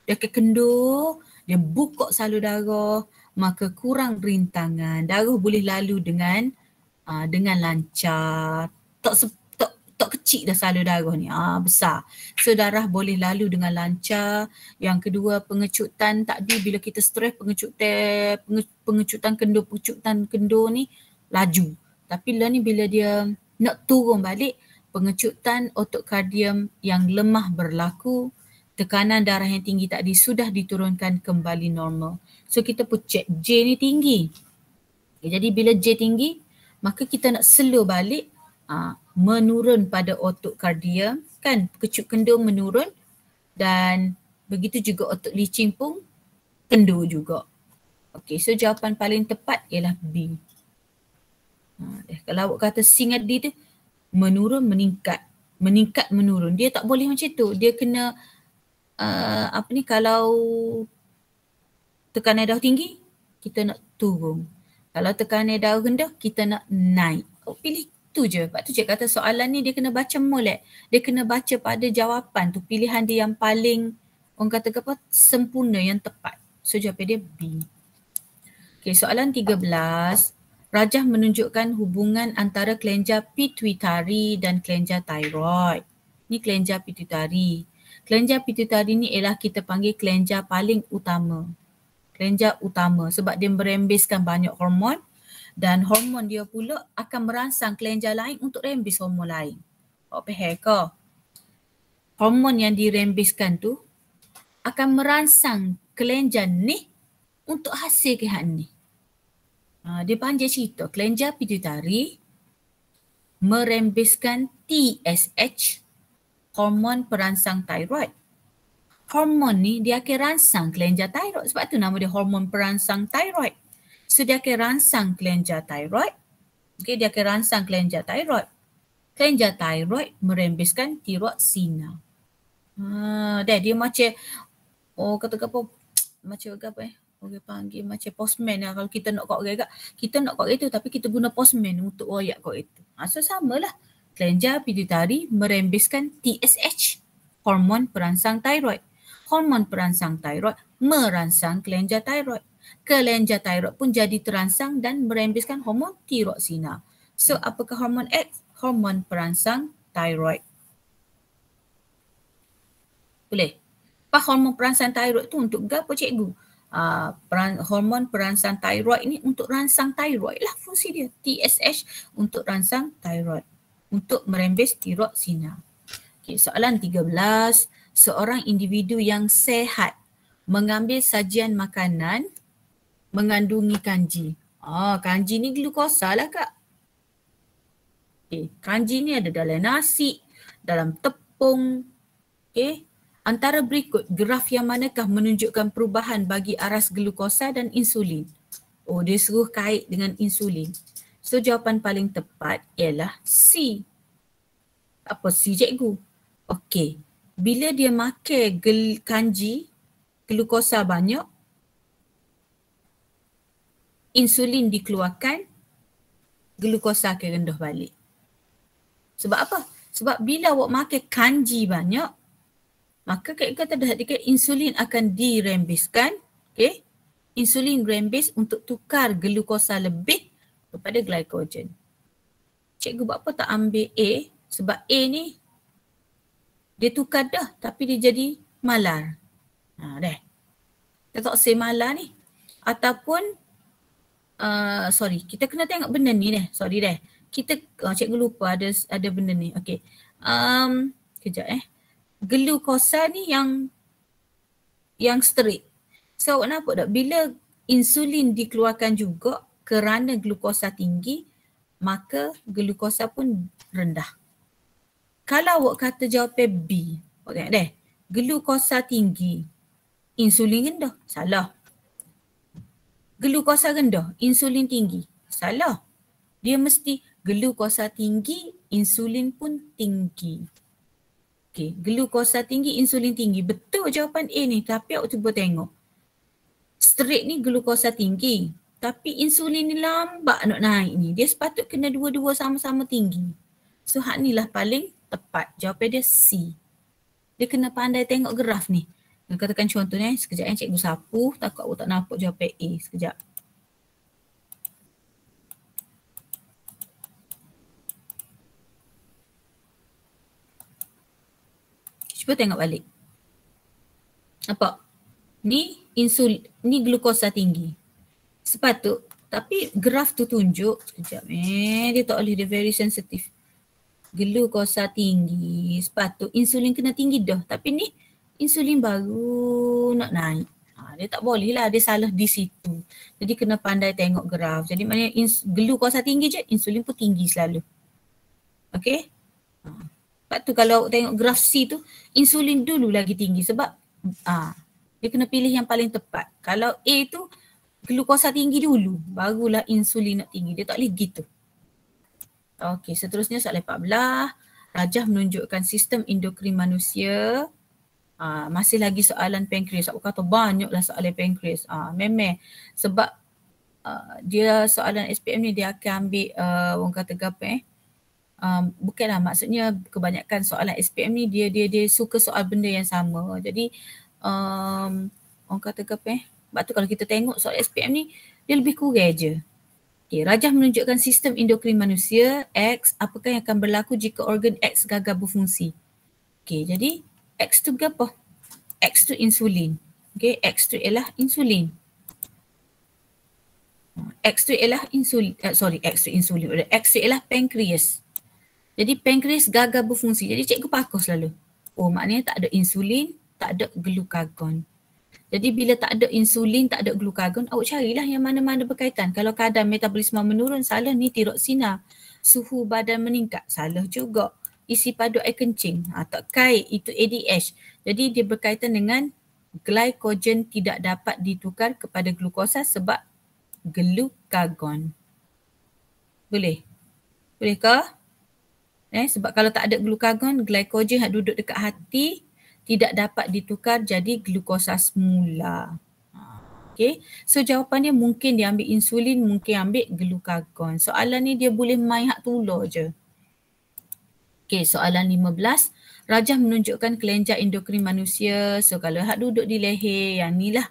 A: Dia akan kendur dia buka salur darah maka kurang rintangan darah boleh lalu dengan uh, dengan lancar tak tak tak kecil dah salur darah ni ah uh, besar so darah boleh lalu dengan lancar yang kedua pengecutan tak di bila kita stres pengecutan penge- pengecutan kendur pengecutan kendur ni laju tapi lah ni bila dia nak turun balik pengecutan otot kardium yang lemah berlaku tekanan darah yang tinggi tadi sudah diturunkan kembali normal. So kita pun check J ni tinggi. Okay, jadi bila J tinggi, maka kita nak slow balik uh, menurun pada otot kardia kan kecup kendur menurun dan begitu juga otot licin pun kendur juga. Okay so jawapan paling tepat ialah B. Uh, kalau awak kata singat D tu menurun meningkat. Meningkat menurun. Dia tak boleh macam tu. Dia kena uh, apa ni kalau tekanan darah tinggi kita nak turun kalau tekanan darah rendah kita nak naik oh, pilih tu je sebab tu cik kata soalan ni dia kena baca molek dia kena baca pada jawapan tu pilihan dia yang paling orang kata apa sempurna yang tepat so jawapan dia B Okay, soalan 13, Rajah menunjukkan hubungan antara kelenjar pituitari dan kelenjar tiroid. Ini kelenjar pituitari kelenjar pituitari ni ialah kita panggil kelenjar paling utama. Kelenjar utama sebab dia merembiskan banyak hormon dan hormon dia pula akan merangsang kelenjar lain untuk rembes hormon lain. Oh peher ke? Hormon yang dirembiskan tu akan merangsang kelenjar ni untuk hasil kehan ni. Ha, dia panjang cerita, kelenjar pituitari merembiskan TSH hormon perangsang tiroid. Hormon ni dia akan rangsang kelenjar tiroid. Sebab tu nama dia hormon perangsang tiroid. So dia akan rangsang kelenjar tiroid. Okay, dia akan rangsang kelenjar tiroid. Kelenjar tiroid merembiskan tiroid sinar. Ha, dah, dia macam, oh kata apa, macam apa eh? Orang panggil macam postman lah kalau kita nak kot gerak. Kita nak kot itu tapi kita guna postman untuk wayak kot itu. Ha, so samalah kelenjar pituitari merembeskan TSH, hormon perangsang tiroid. Hormon perangsang tiroid merangsang kelenjar tiroid. Kelenjar tiroid pun jadi terangsang dan merembeskan hormon tiroxina. So apakah hormon X? Hormon perangsang tiroid. Boleh? Apa hormon perangsang tiroid tu untuk apa cikgu? Uh, peran, hormon perangsang tiroid ni untuk rangsang tiroid lah fungsi dia. TSH untuk rangsang tiroid untuk merembes tiroksina. Okay, soalan 13, seorang individu yang sehat mengambil sajian makanan mengandungi kanji. Ah, kanji ni glukosa lah kak. Okay, kanji ni ada dalam nasi, dalam tepung. Okay, antara berikut graf yang manakah menunjukkan perubahan bagi aras glukosa dan insulin? Oh, dia suruh kait dengan insulin. So jawapan paling tepat ialah C. Apa C cikgu? Okey. Bila dia makan gel kanji, glukosa banyak, insulin dikeluarkan, glukosa akan rendah balik. Sebab apa? Sebab bila awak makan kanji banyak, maka kek kata dah dikit insulin akan dirembeskan, okey? Insulin rembes untuk tukar glukosa lebih kepada glycogen. Cikgu buat apa tak ambil A sebab A ni dia tukar dah tapi dia jadi malar. Ha deh. Kita tak say malar ni ataupun uh, sorry kita kena tengok benda ni deh. Sorry deh. Kita uh, cikgu lupa ada ada benda ni. Okay. Um, kejap eh. Glukosa ni yang yang straight. So kenapa tak? Bila insulin dikeluarkan juga, kerana glukosa tinggi maka glukosa pun rendah. Kalau awak kata jawapan B, awak tengok deh. Glukosa tinggi, insulin rendah. Salah. Glukosa rendah, insulin tinggi. Salah. Dia mesti glukosa tinggi, insulin pun tinggi. Okey, glukosa tinggi, insulin tinggi. Betul jawapan A ni, tapi awak cuba tengok. Straight ni glukosa tinggi, tapi insulin ni lambat nak naik ni. Dia sepatut kena dua-dua sama-sama tinggi. So hak ni lah paling tepat. Jawapan dia C. Dia kena pandai tengok graf ni. Dia katakan contoh ni, eh, sekejap ni eh, cikgu sapu, takut aku tak nampak jawapan A. Sekejap. Cuba tengok balik. Apa? Ni insulin, ni glukosa tinggi sepatut tapi graf tu tunjuk sekejap eh dia tak boleh dia very sensitive glukosa tinggi sepatut insulin kena tinggi dah tapi ni insulin baru nak naik ha, dia tak boleh lah dia salah di situ. Jadi kena pandai tengok graf. Jadi maknanya ins- glukosa tinggi je insulin pun tinggi selalu. Okay. Ha. Lepas tu kalau tengok graf C tu insulin dulu lagi tinggi sebab ah, dia kena pilih yang paling tepat. Kalau A tu glukosa tinggi dulu barulah insulin nak tinggi dia tak boleh gitu okey seterusnya soalan 14 rajah menunjukkan sistem endokrin manusia Uh, masih lagi soalan pankreas. Aku kata banyaklah soalan pankreas. Uh, memang sebab uh, dia soalan SPM ni dia akan ambil uh, orang kata gapa eh. Um, bukanlah maksudnya kebanyakan soalan SPM ni dia dia dia suka soal benda yang sama. Jadi um, orang kata gapa eh. Sebab tu kalau kita tengok soal SPM ni, dia lebih kurang je. Okay, Rajah menunjukkan sistem endokrin manusia X, apakah yang akan berlaku jika organ X gagal berfungsi. Okay, jadi X tu apa? X tu insulin. Okay, X tu ialah insulin. X tu ialah insulin, uh, sorry X tu insulin. X tu ialah pankreas. Jadi pankreas gagal berfungsi. Jadi cikgu pakos lalu. Oh maknanya tak ada insulin, tak ada glukagon. Jadi bila tak ada insulin, tak ada glukagon, awak carilah yang mana-mana berkaitan. Kalau kadar metabolisme menurun, salah ni tiroksina. Suhu badan meningkat, salah juga. Isi padu air kencing, ha, tak kait, itu ADH. Jadi dia berkaitan dengan glycogen tidak dapat ditukar kepada glukosa sebab glukagon. Boleh? bolehkah? ke? Eh, sebab kalau tak ada glukagon, glycogen yang duduk dekat hati, tidak dapat ditukar jadi glukosa semula. Ha, okay. So jawapannya mungkin dia ambil insulin, mungkin ambil glukagon. Soalan ni dia boleh main hak tulur je. Okay, soalan 15. Rajah menunjukkan kelenjar endokrin manusia. So kalau hak duduk di leher, yang ni lah.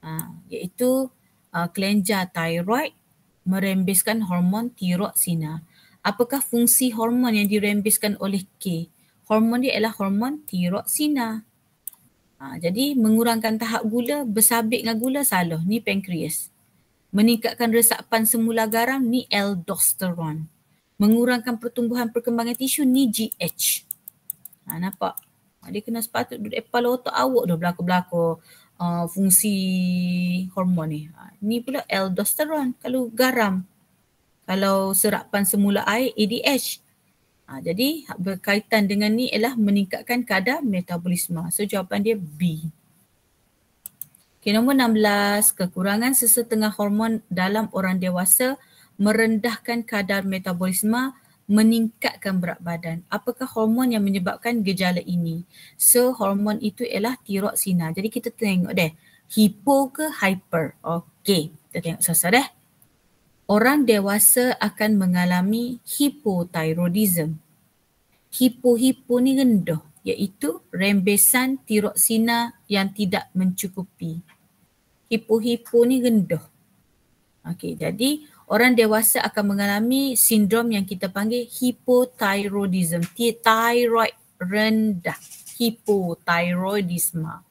A: Ha, iaitu uh, kelenjar thyroid merembeskan hormon tiroxina. Apakah fungsi hormon yang dirembeskan oleh K? hormon dia ialah hormon tiroksina. Ha, jadi mengurangkan tahap gula, bersabit dengan gula salah. Ni pankreas. Meningkatkan resapan semula garam ni aldosterone. Mengurangkan pertumbuhan perkembangan tisu ni GH. Ha, nampak? Ha, dia kena sepatut duduk epal otak awak dah berlaku-berlaku uh, ha, fungsi hormon ni. Ha, ni pula aldosterone kalau garam. Kalau serapan semula air, ADH. Ha, jadi berkaitan dengan ni ialah meningkatkan kadar metabolisme. So jawapan dia B. Okay, nombor 16, kekurangan sesetengah hormon dalam orang dewasa merendahkan kadar metabolisme meningkatkan berat badan. Apakah hormon yang menyebabkan gejala ini? So hormon itu ialah tiroksina. Jadi kita tengok deh, hipo ke hyper? Okay, kita tengok sasar deh orang dewasa akan mengalami hipotiroidism. Hipo-hipo ni rendah iaitu rembesan tiroksina yang tidak mencukupi. Hipo-hipo ni rendah. Okey, jadi orang dewasa akan mengalami sindrom yang kita panggil hipotiroidism. Tiroid rendah. Hipotiroidisma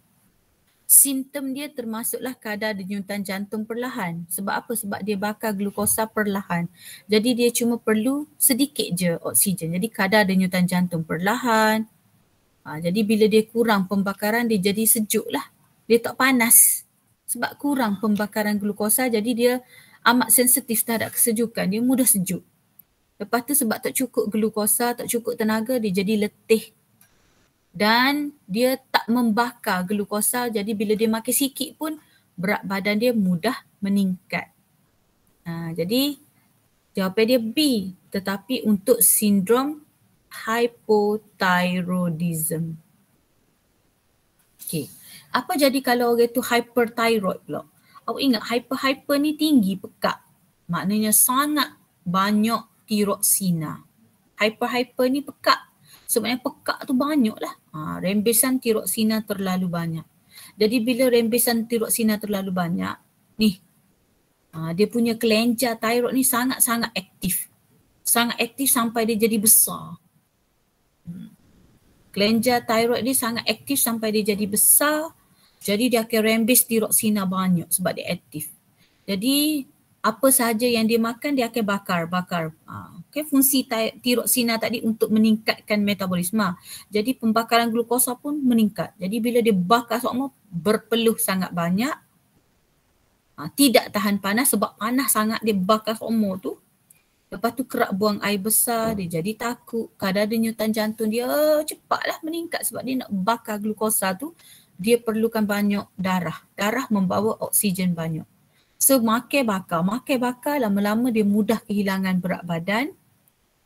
A: simptom dia termasuklah kadar denyutan jantung perlahan. Sebab apa? Sebab dia bakar glukosa perlahan. Jadi dia cuma perlu sedikit je oksigen. Jadi kadar denyutan jantung perlahan. Ha, jadi bila dia kurang pembakaran dia jadi sejuk lah. Dia tak panas. Sebab kurang pembakaran glukosa jadi dia amat sensitif terhadap kesejukan. Dia mudah sejuk. Lepas tu sebab tak cukup glukosa, tak cukup tenaga dia jadi letih dan dia tak membakar glukosa jadi bila dia makan sikit pun berat badan dia mudah meningkat. Ha, jadi jawapan dia B tetapi untuk sindrom hypothyroidism. Okey. Apa jadi kalau orang tu hyperthyroid pula? Awak ingat hyper-hyper ni tinggi pekat. Maknanya sangat banyak tiroksina. Hyper-hyper ni pekat sebabnya pekak tu banyak lah. Ha, rembesan tiroksina terlalu banyak. Jadi bila rembesan tiroksina terlalu banyak, ni ha, dia punya kelenjar tiroid ni sangat-sangat aktif. Sangat aktif sampai dia jadi besar. Hmm. Kelenjar tiroid ni sangat aktif sampai dia jadi besar. Jadi dia akan rembes tiroksina banyak sebab dia aktif. Jadi apa sahaja yang dia makan dia akan bakar bakar ah, okay fungsi tiroksina tadi untuk meningkatkan metabolisme jadi pembakaran glukosa pun meningkat jadi bila dia bakar semua berpeluh sangat banyak uh, tidak tahan panas sebab panas sangat dia bakar semua tu Lepas tu kerak buang air besar, dia jadi takut. Kadar denyutan jantung dia oh, cepatlah meningkat sebab dia nak bakar glukosa tu. Dia perlukan banyak darah. Darah membawa oksigen banyak. So makan bakar, makan bakar lama-lama dia mudah kehilangan berat badan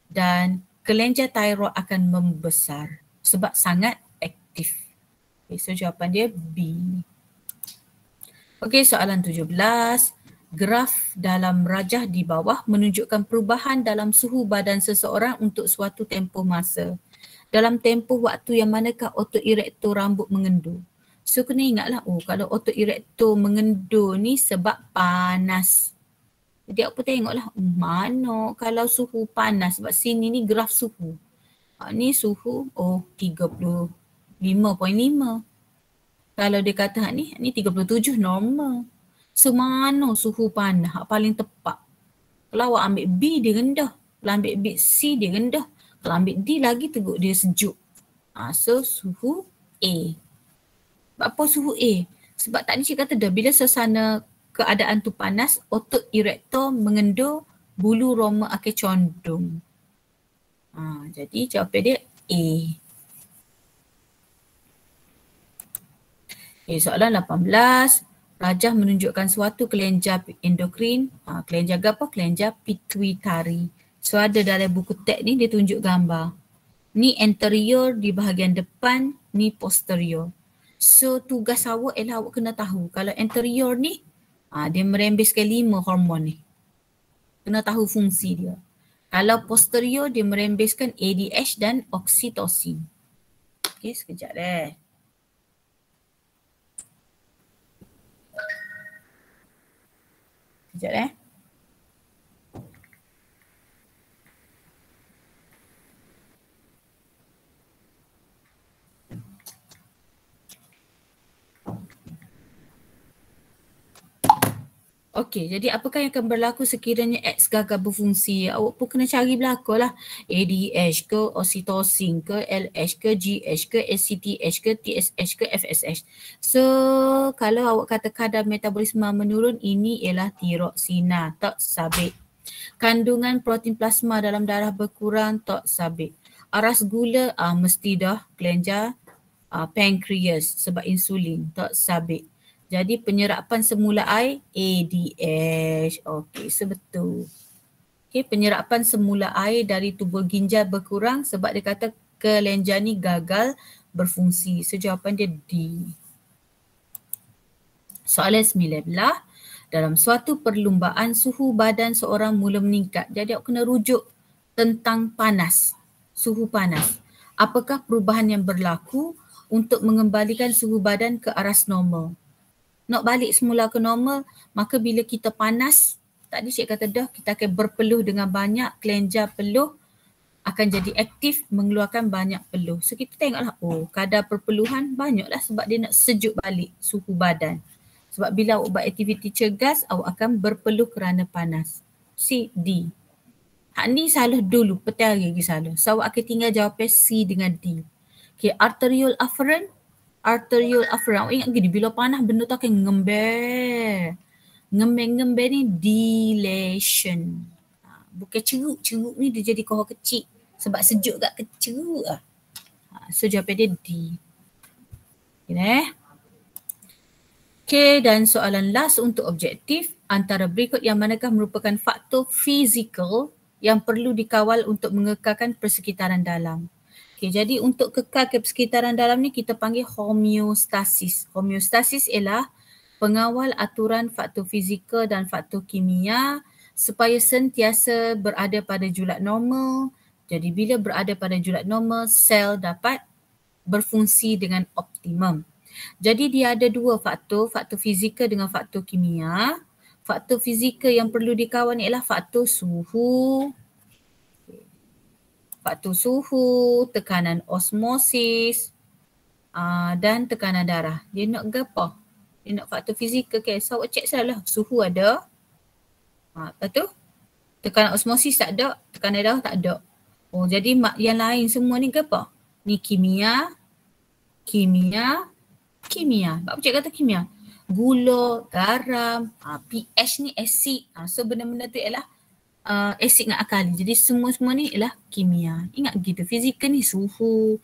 A: dan kelenjar tiroid akan membesar sebab sangat aktif. Okay, so jawapan dia B. Okey, soalan 17. Graf dalam rajah di bawah menunjukkan perubahan dalam suhu badan seseorang untuk suatu tempoh masa. Dalam tempoh waktu yang manakah otot erektor rambut mengendur? So kena lah. oh kalau otot erector mengendur ni sebab panas. Jadi aku tengoklah oh, mana kalau suhu panas sebab sini ni graf suhu. Ha, ni suhu oh 35.5. Kalau dia kata ah, ni ni 37 normal. So mana suhu panas ah, paling tepat. Kalau awak ambil B dia rendah. Kalau ambil B C dia rendah. Kalau ambil D lagi teguk dia sejuk. Ha, so suhu A sebab apa suhu A? Sebab tadi saya kata dah bila sesana keadaan tu panas, otot erector mengendur bulu roma akan condong. Ha, jadi jawapan dia A. Okay, eh, soalan 18. Rajah menunjukkan suatu kelenjar endokrin. Ha, kelenjar apa? Kelenjar pituitari. So ada dalam buku teks ni dia tunjuk gambar. Ni anterior di bahagian depan, ni posterior. So tugas awak ialah awak kena tahu kalau anterior ni ah dia merembeskan lima hormon ni. Kena tahu fungsi dia. Kalau posterior dia merembeskan ADH dan oksitosin. Okay, sekejap deh. Sekejap deh. Okey, jadi apakah yang akan berlaku sekiranya X gagal berfungsi? Awak pun kena cari berlaku lah. ADH ke, oxytocin ke, LH ke, GH ke, ACTH ke, TSH ke, FSH. So, kalau awak kata kadar metabolisme menurun, ini ialah tiroksina, tak sabit. Kandungan protein plasma dalam darah berkurang, tak sabit. Aras gula, uh, mesti dah kelenjar. Uh, ah, pancreas sebab insulin, tak sabit. Jadi penyerapan semula air ADH. Okey, sebetul. Okey, penyerapan semula air dari tubuh ginjal berkurang sebab dia kata kelenjar ni gagal berfungsi. So jawapan dia D. Soalan 19. Dalam suatu perlumbaan suhu badan seorang mula meningkat. Jadi awak kena rujuk tentang panas. Suhu panas. Apakah perubahan yang berlaku untuk mengembalikan suhu badan ke aras normal? nak balik semula ke normal, maka bila kita panas, tadi cik kata dah kita akan berpeluh dengan banyak kelenjar peluh akan jadi aktif mengeluarkan banyak peluh. So kita tengoklah, oh kadar perpeluhan banyaklah sebab dia nak sejuk balik suhu badan. Sebab bila awak buat aktiviti cergas, awak akan berpeluh kerana panas. C, D. Hak ni salah dulu, petang lagi salah. So awak akan tinggal jawapan C dengan D. Okay, arterial afferent arterial afferent. Ingat gini, bila panas benda tu akan ngembel. Ngembel-ngembel ni dilation, ha, Bukan ceruk, ceruk ni dia jadi kohor kecil. Sebab sejuk kat ceruk lah. Ha, so jawapan dia D. Okay, eh? okay dan soalan last untuk objektif antara berikut yang manakah merupakan faktor fizikal yang perlu dikawal untuk mengekalkan persekitaran dalam. Okey, jadi untuk kekal ke persekitaran dalam ni kita panggil homeostasis. Homeostasis ialah pengawal aturan faktor fizikal dan faktor kimia supaya sentiasa berada pada julat normal. Jadi bila berada pada julat normal, sel dapat berfungsi dengan optimum. Jadi dia ada dua faktor, faktor fizikal dengan faktor kimia. Faktor fizikal yang perlu dikawal ni ialah faktor suhu, faktor suhu, tekanan osmosis aa, ah, dan tekanan darah. Dia nak gapa? Dia nak faktor fizikal ke? So, awak cek salah. Suhu ada. Ha, lepas tu, tekanan osmosis tak ada, tekanan darah tak ada. Oh, jadi mak yang lain semua ni gapa? Ni kimia, kimia, kimia. Bapak cik kata kimia. Gula, garam, ha, pH ni asid. Ha, so benda-benda tu ialah uh, asid dengan alkali. Jadi semua-semua ni ialah kimia. Ingat kita fizikal ni suhu,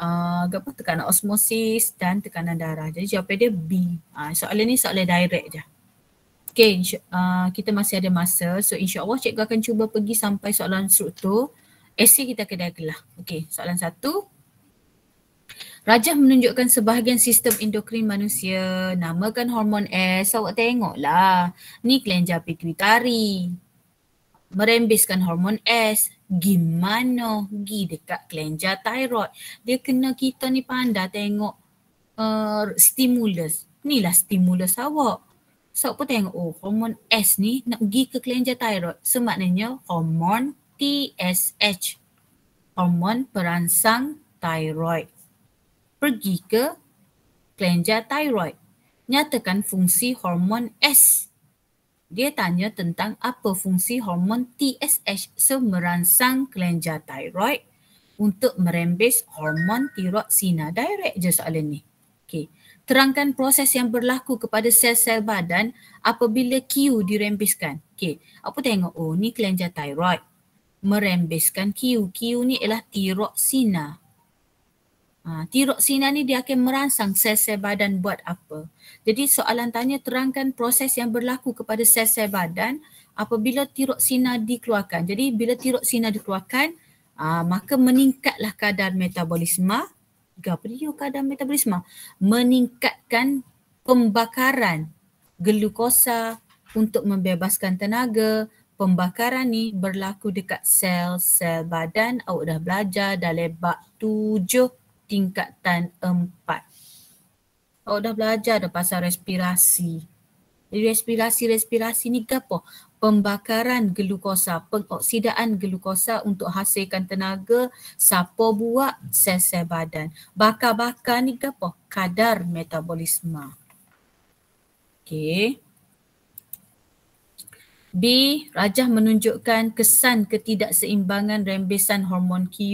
A: uh, apa, tekanan osmosis dan tekanan darah. Jadi jawapan dia B. Uh, soalan ni soalan direct je. Okay, uh, kita masih ada masa. So insyaAllah cikgu akan cuba pergi sampai soalan struktur. Asid kita kena gelah. Okay, soalan satu. Rajah menunjukkan sebahagian sistem endokrin manusia namakan hormon S. Awak tengoklah. Ni kelenjar pituitari merembiskan hormon S, gimana pergi dekat kelenjar tiroid. Dia kena kita ni pandai tengok uh, stimulus. lah stimulus awak. So, apa tengok, oh hormon S ni nak pergi ke kelenjar tiroid. So, maknanya hormon TSH. Hormon perangsang tiroid. Pergi ke kelenjar tiroid. Nyatakan fungsi hormon S dia tanya tentang apa fungsi hormon TSH semerangsang kelenjar tiroid untuk merembes hormon tiroksina. Direct je soalan ni. Okay. Terangkan proses yang berlaku kepada sel-sel badan apabila Q dirembeskan. Okay. Apa tengok? Oh, ni kelenjar tiroid. Merembeskan Q. Q ni ialah tiroksina. Ha, tiroksina ni dia akan merangsang sel-sel badan buat apa. Jadi soalan tanya terangkan proses yang berlaku kepada sel-sel badan apabila tiroksina dikeluarkan. Jadi bila tiroksina dikeluarkan ha, maka meningkatlah kadar metabolisme. Gabriel kadar metabolisme. Meningkatkan pembakaran glukosa untuk membebaskan tenaga pembakaran ni berlaku dekat sel-sel badan. Awak dah belajar dah lebak tujuh tingkatan empat. Awak dah belajar dah pasal respirasi. Respirasi-respirasi ni ke apa? Pembakaran glukosa, pengoksidaan glukosa untuk hasilkan tenaga, siapa buat sel-sel badan. Bakar-bakar ni ke apa? Kadar metabolisme. Okay. B. Rajah menunjukkan kesan ketidakseimbangan rembesan hormon Q.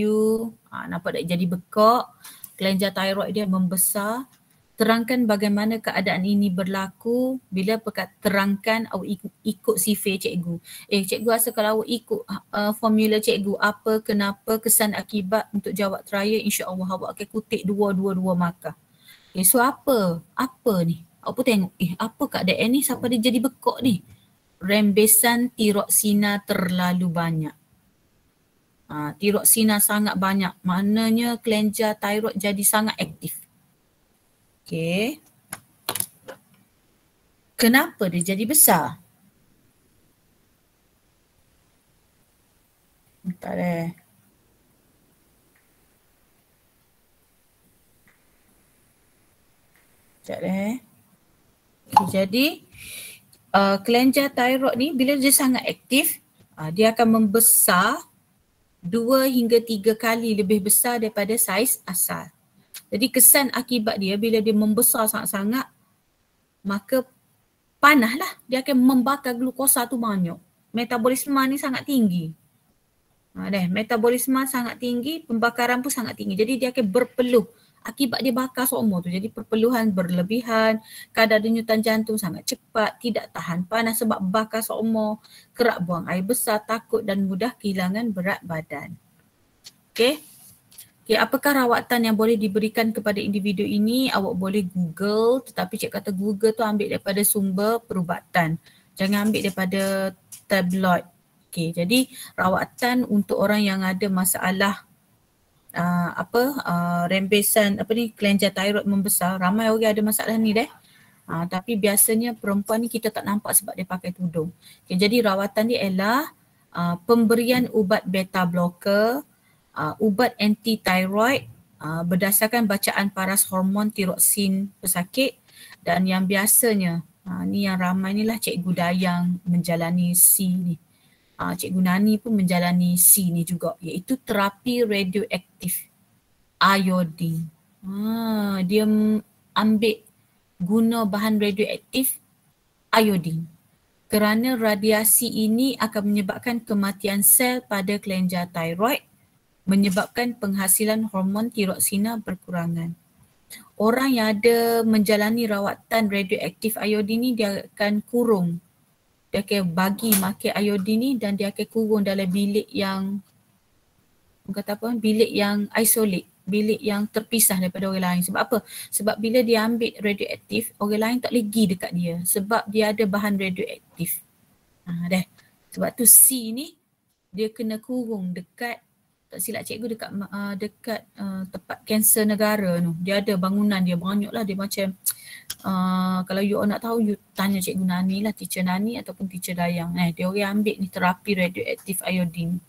A: Ha, nampak tak jadi bekok. Kelenjar tiroid dia membesar. Terangkan bagaimana keadaan ini berlaku bila pekat terangkan awak ikut sifir cikgu. Eh cikgu rasa kalau awak ikut ha, uh, formula cikgu apa, kenapa, kesan akibat untuk jawab teraya insyaAllah awak akan kutik dua-dua-dua markah. Eh so apa? Apa ni? Apa tengok? Eh apa keadaan ni? Siapa dia jadi bekok ni? rembesan tiroksina terlalu banyak. Ha, tiroksina sangat banyak, maknanya kelenjar tiroid jadi sangat aktif. Okay. Kenapa dia jadi besar? Bentar eh. Sekejap eh. Okay, jadi uh, kelenjar tiroid ni bila dia sangat aktif uh, dia akan membesar dua hingga tiga kali lebih besar daripada saiz asal. Jadi kesan akibat dia bila dia membesar sangat-sangat maka panahlah dia akan membakar glukosa tu banyak. Metabolisme ni sangat tinggi. Ha, deh, metabolisme sangat tinggi, pembakaran pun sangat tinggi. Jadi dia akan berpeluh akibat dia bakar semua tu jadi perpeluhan berlebihan kadar denyutan jantung sangat cepat tidak tahan panas sebab bakar semua kerap buang air besar takut dan mudah kehilangan berat badan okey okey apakah rawatan yang boleh diberikan kepada individu ini awak boleh google tetapi cik kata google tu ambil daripada sumber perubatan jangan ambil daripada tabloid okey jadi rawatan untuk orang yang ada masalah uh, apa uh, rembesan apa ni kelenjar tiroid membesar ramai orang ada masalah ni deh uh, tapi biasanya perempuan ni kita tak nampak sebab dia pakai tudung okay, jadi rawatan dia ialah uh, pemberian ubat beta blocker uh, ubat anti tiroid uh, berdasarkan bacaan paras hormon tiroksin pesakit dan yang biasanya uh, ni yang ramai ni lah cikgu dayang menjalani C ni uh, Cikgu Nani pun menjalani C ni juga iaitu terapi radioaktif iodine. Ha, dia ambil guna bahan radioaktif iodine kerana radiasi ini akan menyebabkan kematian sel pada kelenjar tiroid menyebabkan penghasilan hormon tiroksina berkurangan. Orang yang ada menjalani rawatan radioaktif iodin ini dia akan kurung dia akan bagi makan iodine ni dan dia akan kurung dalam bilik yang kata apa bilik yang isolate bilik yang terpisah daripada orang lain sebab apa sebab bila dia ambil radioaktif orang lain tak lagi dekat dia sebab dia ada bahan radioaktif ha dah sebab tu C ni dia kena kurung dekat tak silap cikgu dekat uh, dekat uh, tempat kanser negara tu dia ada bangunan dia banyaklah dia macam uh, Uh, kalau you all nak tahu you tanya cikgu Nani lah teacher Nani ataupun teacher Dayang eh dia orang ambil ni terapi radioaktif iodine.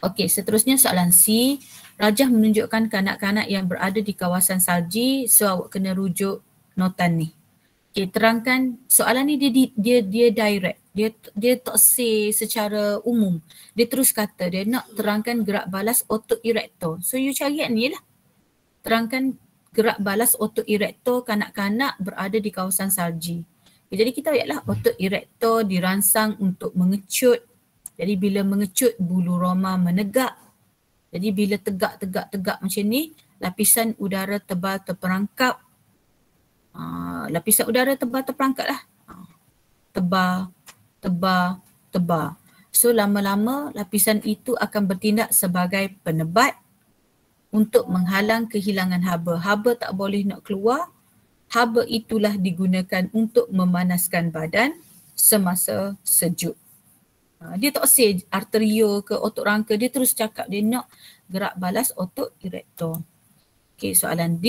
A: Okey, seterusnya soalan C, rajah menunjukkan kanak-kanak yang berada di kawasan salji so awak kena rujuk notan ni. Okey, terangkan soalan ni dia dia dia direct. Dia dia tak say secara umum. Dia terus kata dia nak terangkan gerak balas otot erector. So you cari ni lah. Terangkan gerak balas otot erektor kanak-kanak berada di kawasan salji. Ya, jadi kita ialah otot erektor dirangsang untuk mengecut. Jadi bila mengecut bulu roma menegak. Jadi bila tegak-tegak-tegak macam ni, lapisan udara tebal terperangkap. Uh, lapisan udara tebal terperangkap lah. Uh, tebal, tebal, tebal. So lama-lama lapisan itu akan bertindak sebagai penebat untuk menghalang kehilangan haba. Haba tak boleh nak keluar. Haba itulah digunakan untuk memanaskan badan semasa sejuk. Ha, dia tak say arterio ke otot rangka. Dia terus cakap dia nak gerak balas otot erektor. Okey, soalan D.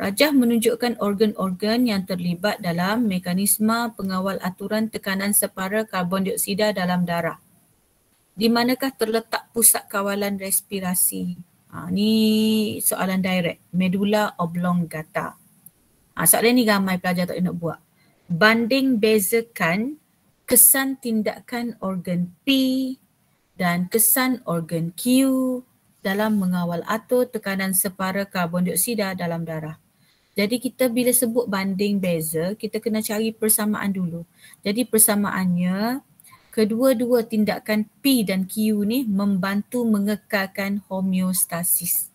A: Rajah menunjukkan organ-organ yang terlibat dalam mekanisme pengawal aturan tekanan separa karbon dioksida dalam darah. Di manakah terletak pusat kawalan respirasi? Ha, ni soalan direct. Medula oblongata. Ha, soalan ni ramai pelajar tak nak buat. Banding bezakan kesan tindakan organ P dan kesan organ Q dalam mengawal atur tekanan separa karbon dioksida dalam darah. Jadi kita bila sebut banding beza, kita kena cari persamaan dulu. Jadi persamaannya kedua-dua tindakan P dan Q ni membantu mengekalkan homeostasis.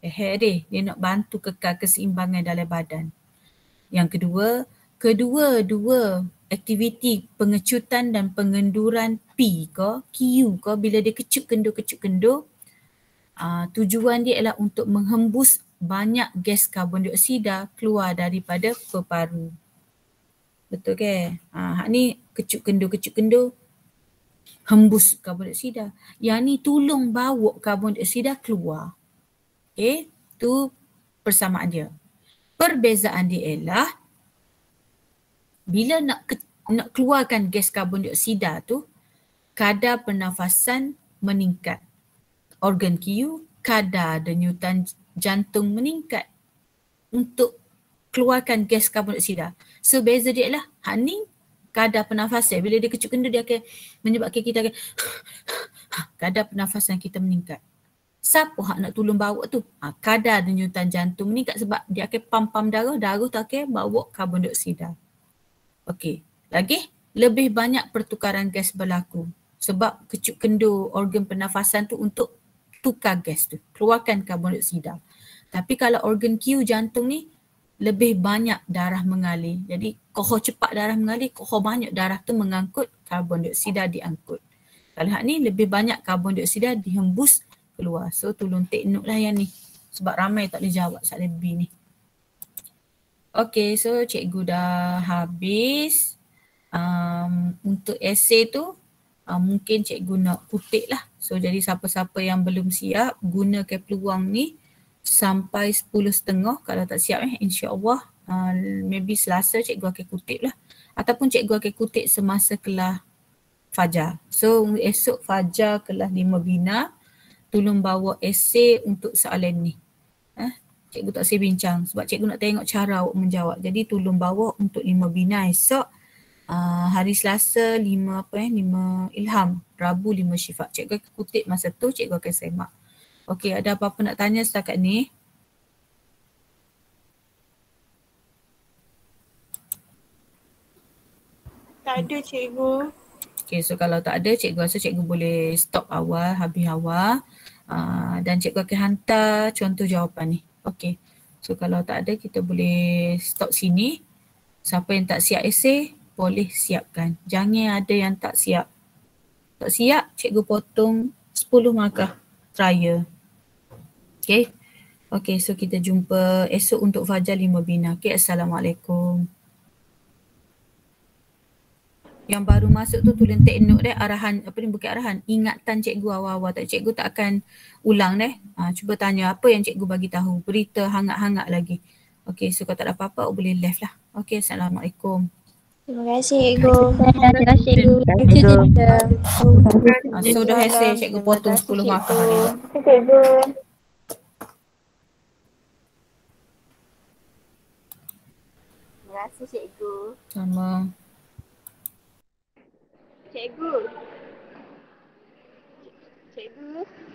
A: Eh, deh, dia nak bantu kekal keseimbangan dalam badan. Yang kedua, kedua-dua aktiviti pengecutan dan pengenduran P ke Q ke bila dia kecut kendur-kecut kendur, uh, ah, tujuan dia ialah untuk menghembus banyak gas karbon dioksida keluar daripada peparu. Ke Betul ke? Ha, hak ni kecuk kendur, kecuk kendur hembus karbon dioksida. Yang ni tolong bawa karbon dioksida keluar. Okay? Eh, tu persamaan dia. Perbezaan dia ialah bila nak ke, nak keluarkan gas karbon dioksida tu kadar pernafasan meningkat. Organ Q kadar denyutan jantung meningkat untuk keluarkan gas karbon dioksida. So beza dia lah. Ha ni kadar pernafasan. Bila dia kecut kendur dia akan menyebabkan kita akan kadar penafasan kita meningkat. Siapa hak nak tolong bawa tu? Ha, kadar denyutan jantung meningkat sebab dia akan pam-pam darah. Darah tak akan bawa karbon dioksida. Okey. Lagi, lebih banyak pertukaran gas berlaku. Sebab kecut kendur organ penafasan tu untuk tukar gas tu. Keluarkan karbon dioksida. Tapi kalau organ Q jantung ni lebih banyak darah mengalir. Jadi kohor cepat darah mengalir, kohor banyak darah tu mengangkut karbon dioksida diangkut. Kalau hak ni lebih banyak karbon dioksida dihembus keluar. So tolong take nuk lah yang ni. Sebab ramai tak boleh jawab soalan B ni. Okay so cikgu dah habis. Um, untuk essay tu um, mungkin cikgu nak kutik lah. So jadi siapa-siapa yang belum siap gunakan peluang ni sampai sepuluh setengah kalau tak siap eh insyaAllah uh, maybe selasa cikgu akan kutip lah ataupun cikgu akan kutip semasa kelas Fajar. So esok Fajar kelas 5 Bina tolong bawa esay untuk soalan ni. Eh? Cikgu tak saya bincang sebab cikgu nak tengok cara awak menjawab. Jadi tolong bawa untuk 5 Bina esok uh, hari Selasa lima apa eh lima Ilham, Rabu 5 Syifa. Cikgu akan kutip masa tu cikgu akan semak. Okey, ada apa-apa nak tanya setakat ni? Tak ada cikgu. Okey, so kalau tak ada cikgu rasa cikgu boleh stop awal, habis awal. Uh, dan cikgu akan hantar contoh jawapan ni. Okey. So kalau tak ada kita boleh stop sini. Siapa yang tak siap esay boleh siapkan. Jangan ada yang tak siap. Tak siap cikgu potong 10 markah trial. Okay. Okay, so kita jumpa esok untuk Fajar Lima Bina. Okay, Assalamualaikum. Yang baru masuk tu tulen take note deh arahan apa ni bukan arahan ingatan cikgu awal-awal tak cikgu tak akan ulang deh. Ha, cuba tanya apa yang cikgu bagi tahu. Berita hangat-hangat lagi. Okay, so kalau tak ada apa-apa boleh left lah. Okay, assalamualaikum. Terima kasih cikgu. Terima kasih cikgu. Terima kasih cikgu. Terima kasih cikgu. Terima kasih cikgu. Ha, Terima kasih cikgu. Terima kasih cikgu. Sama. Cikgu. Cikgu.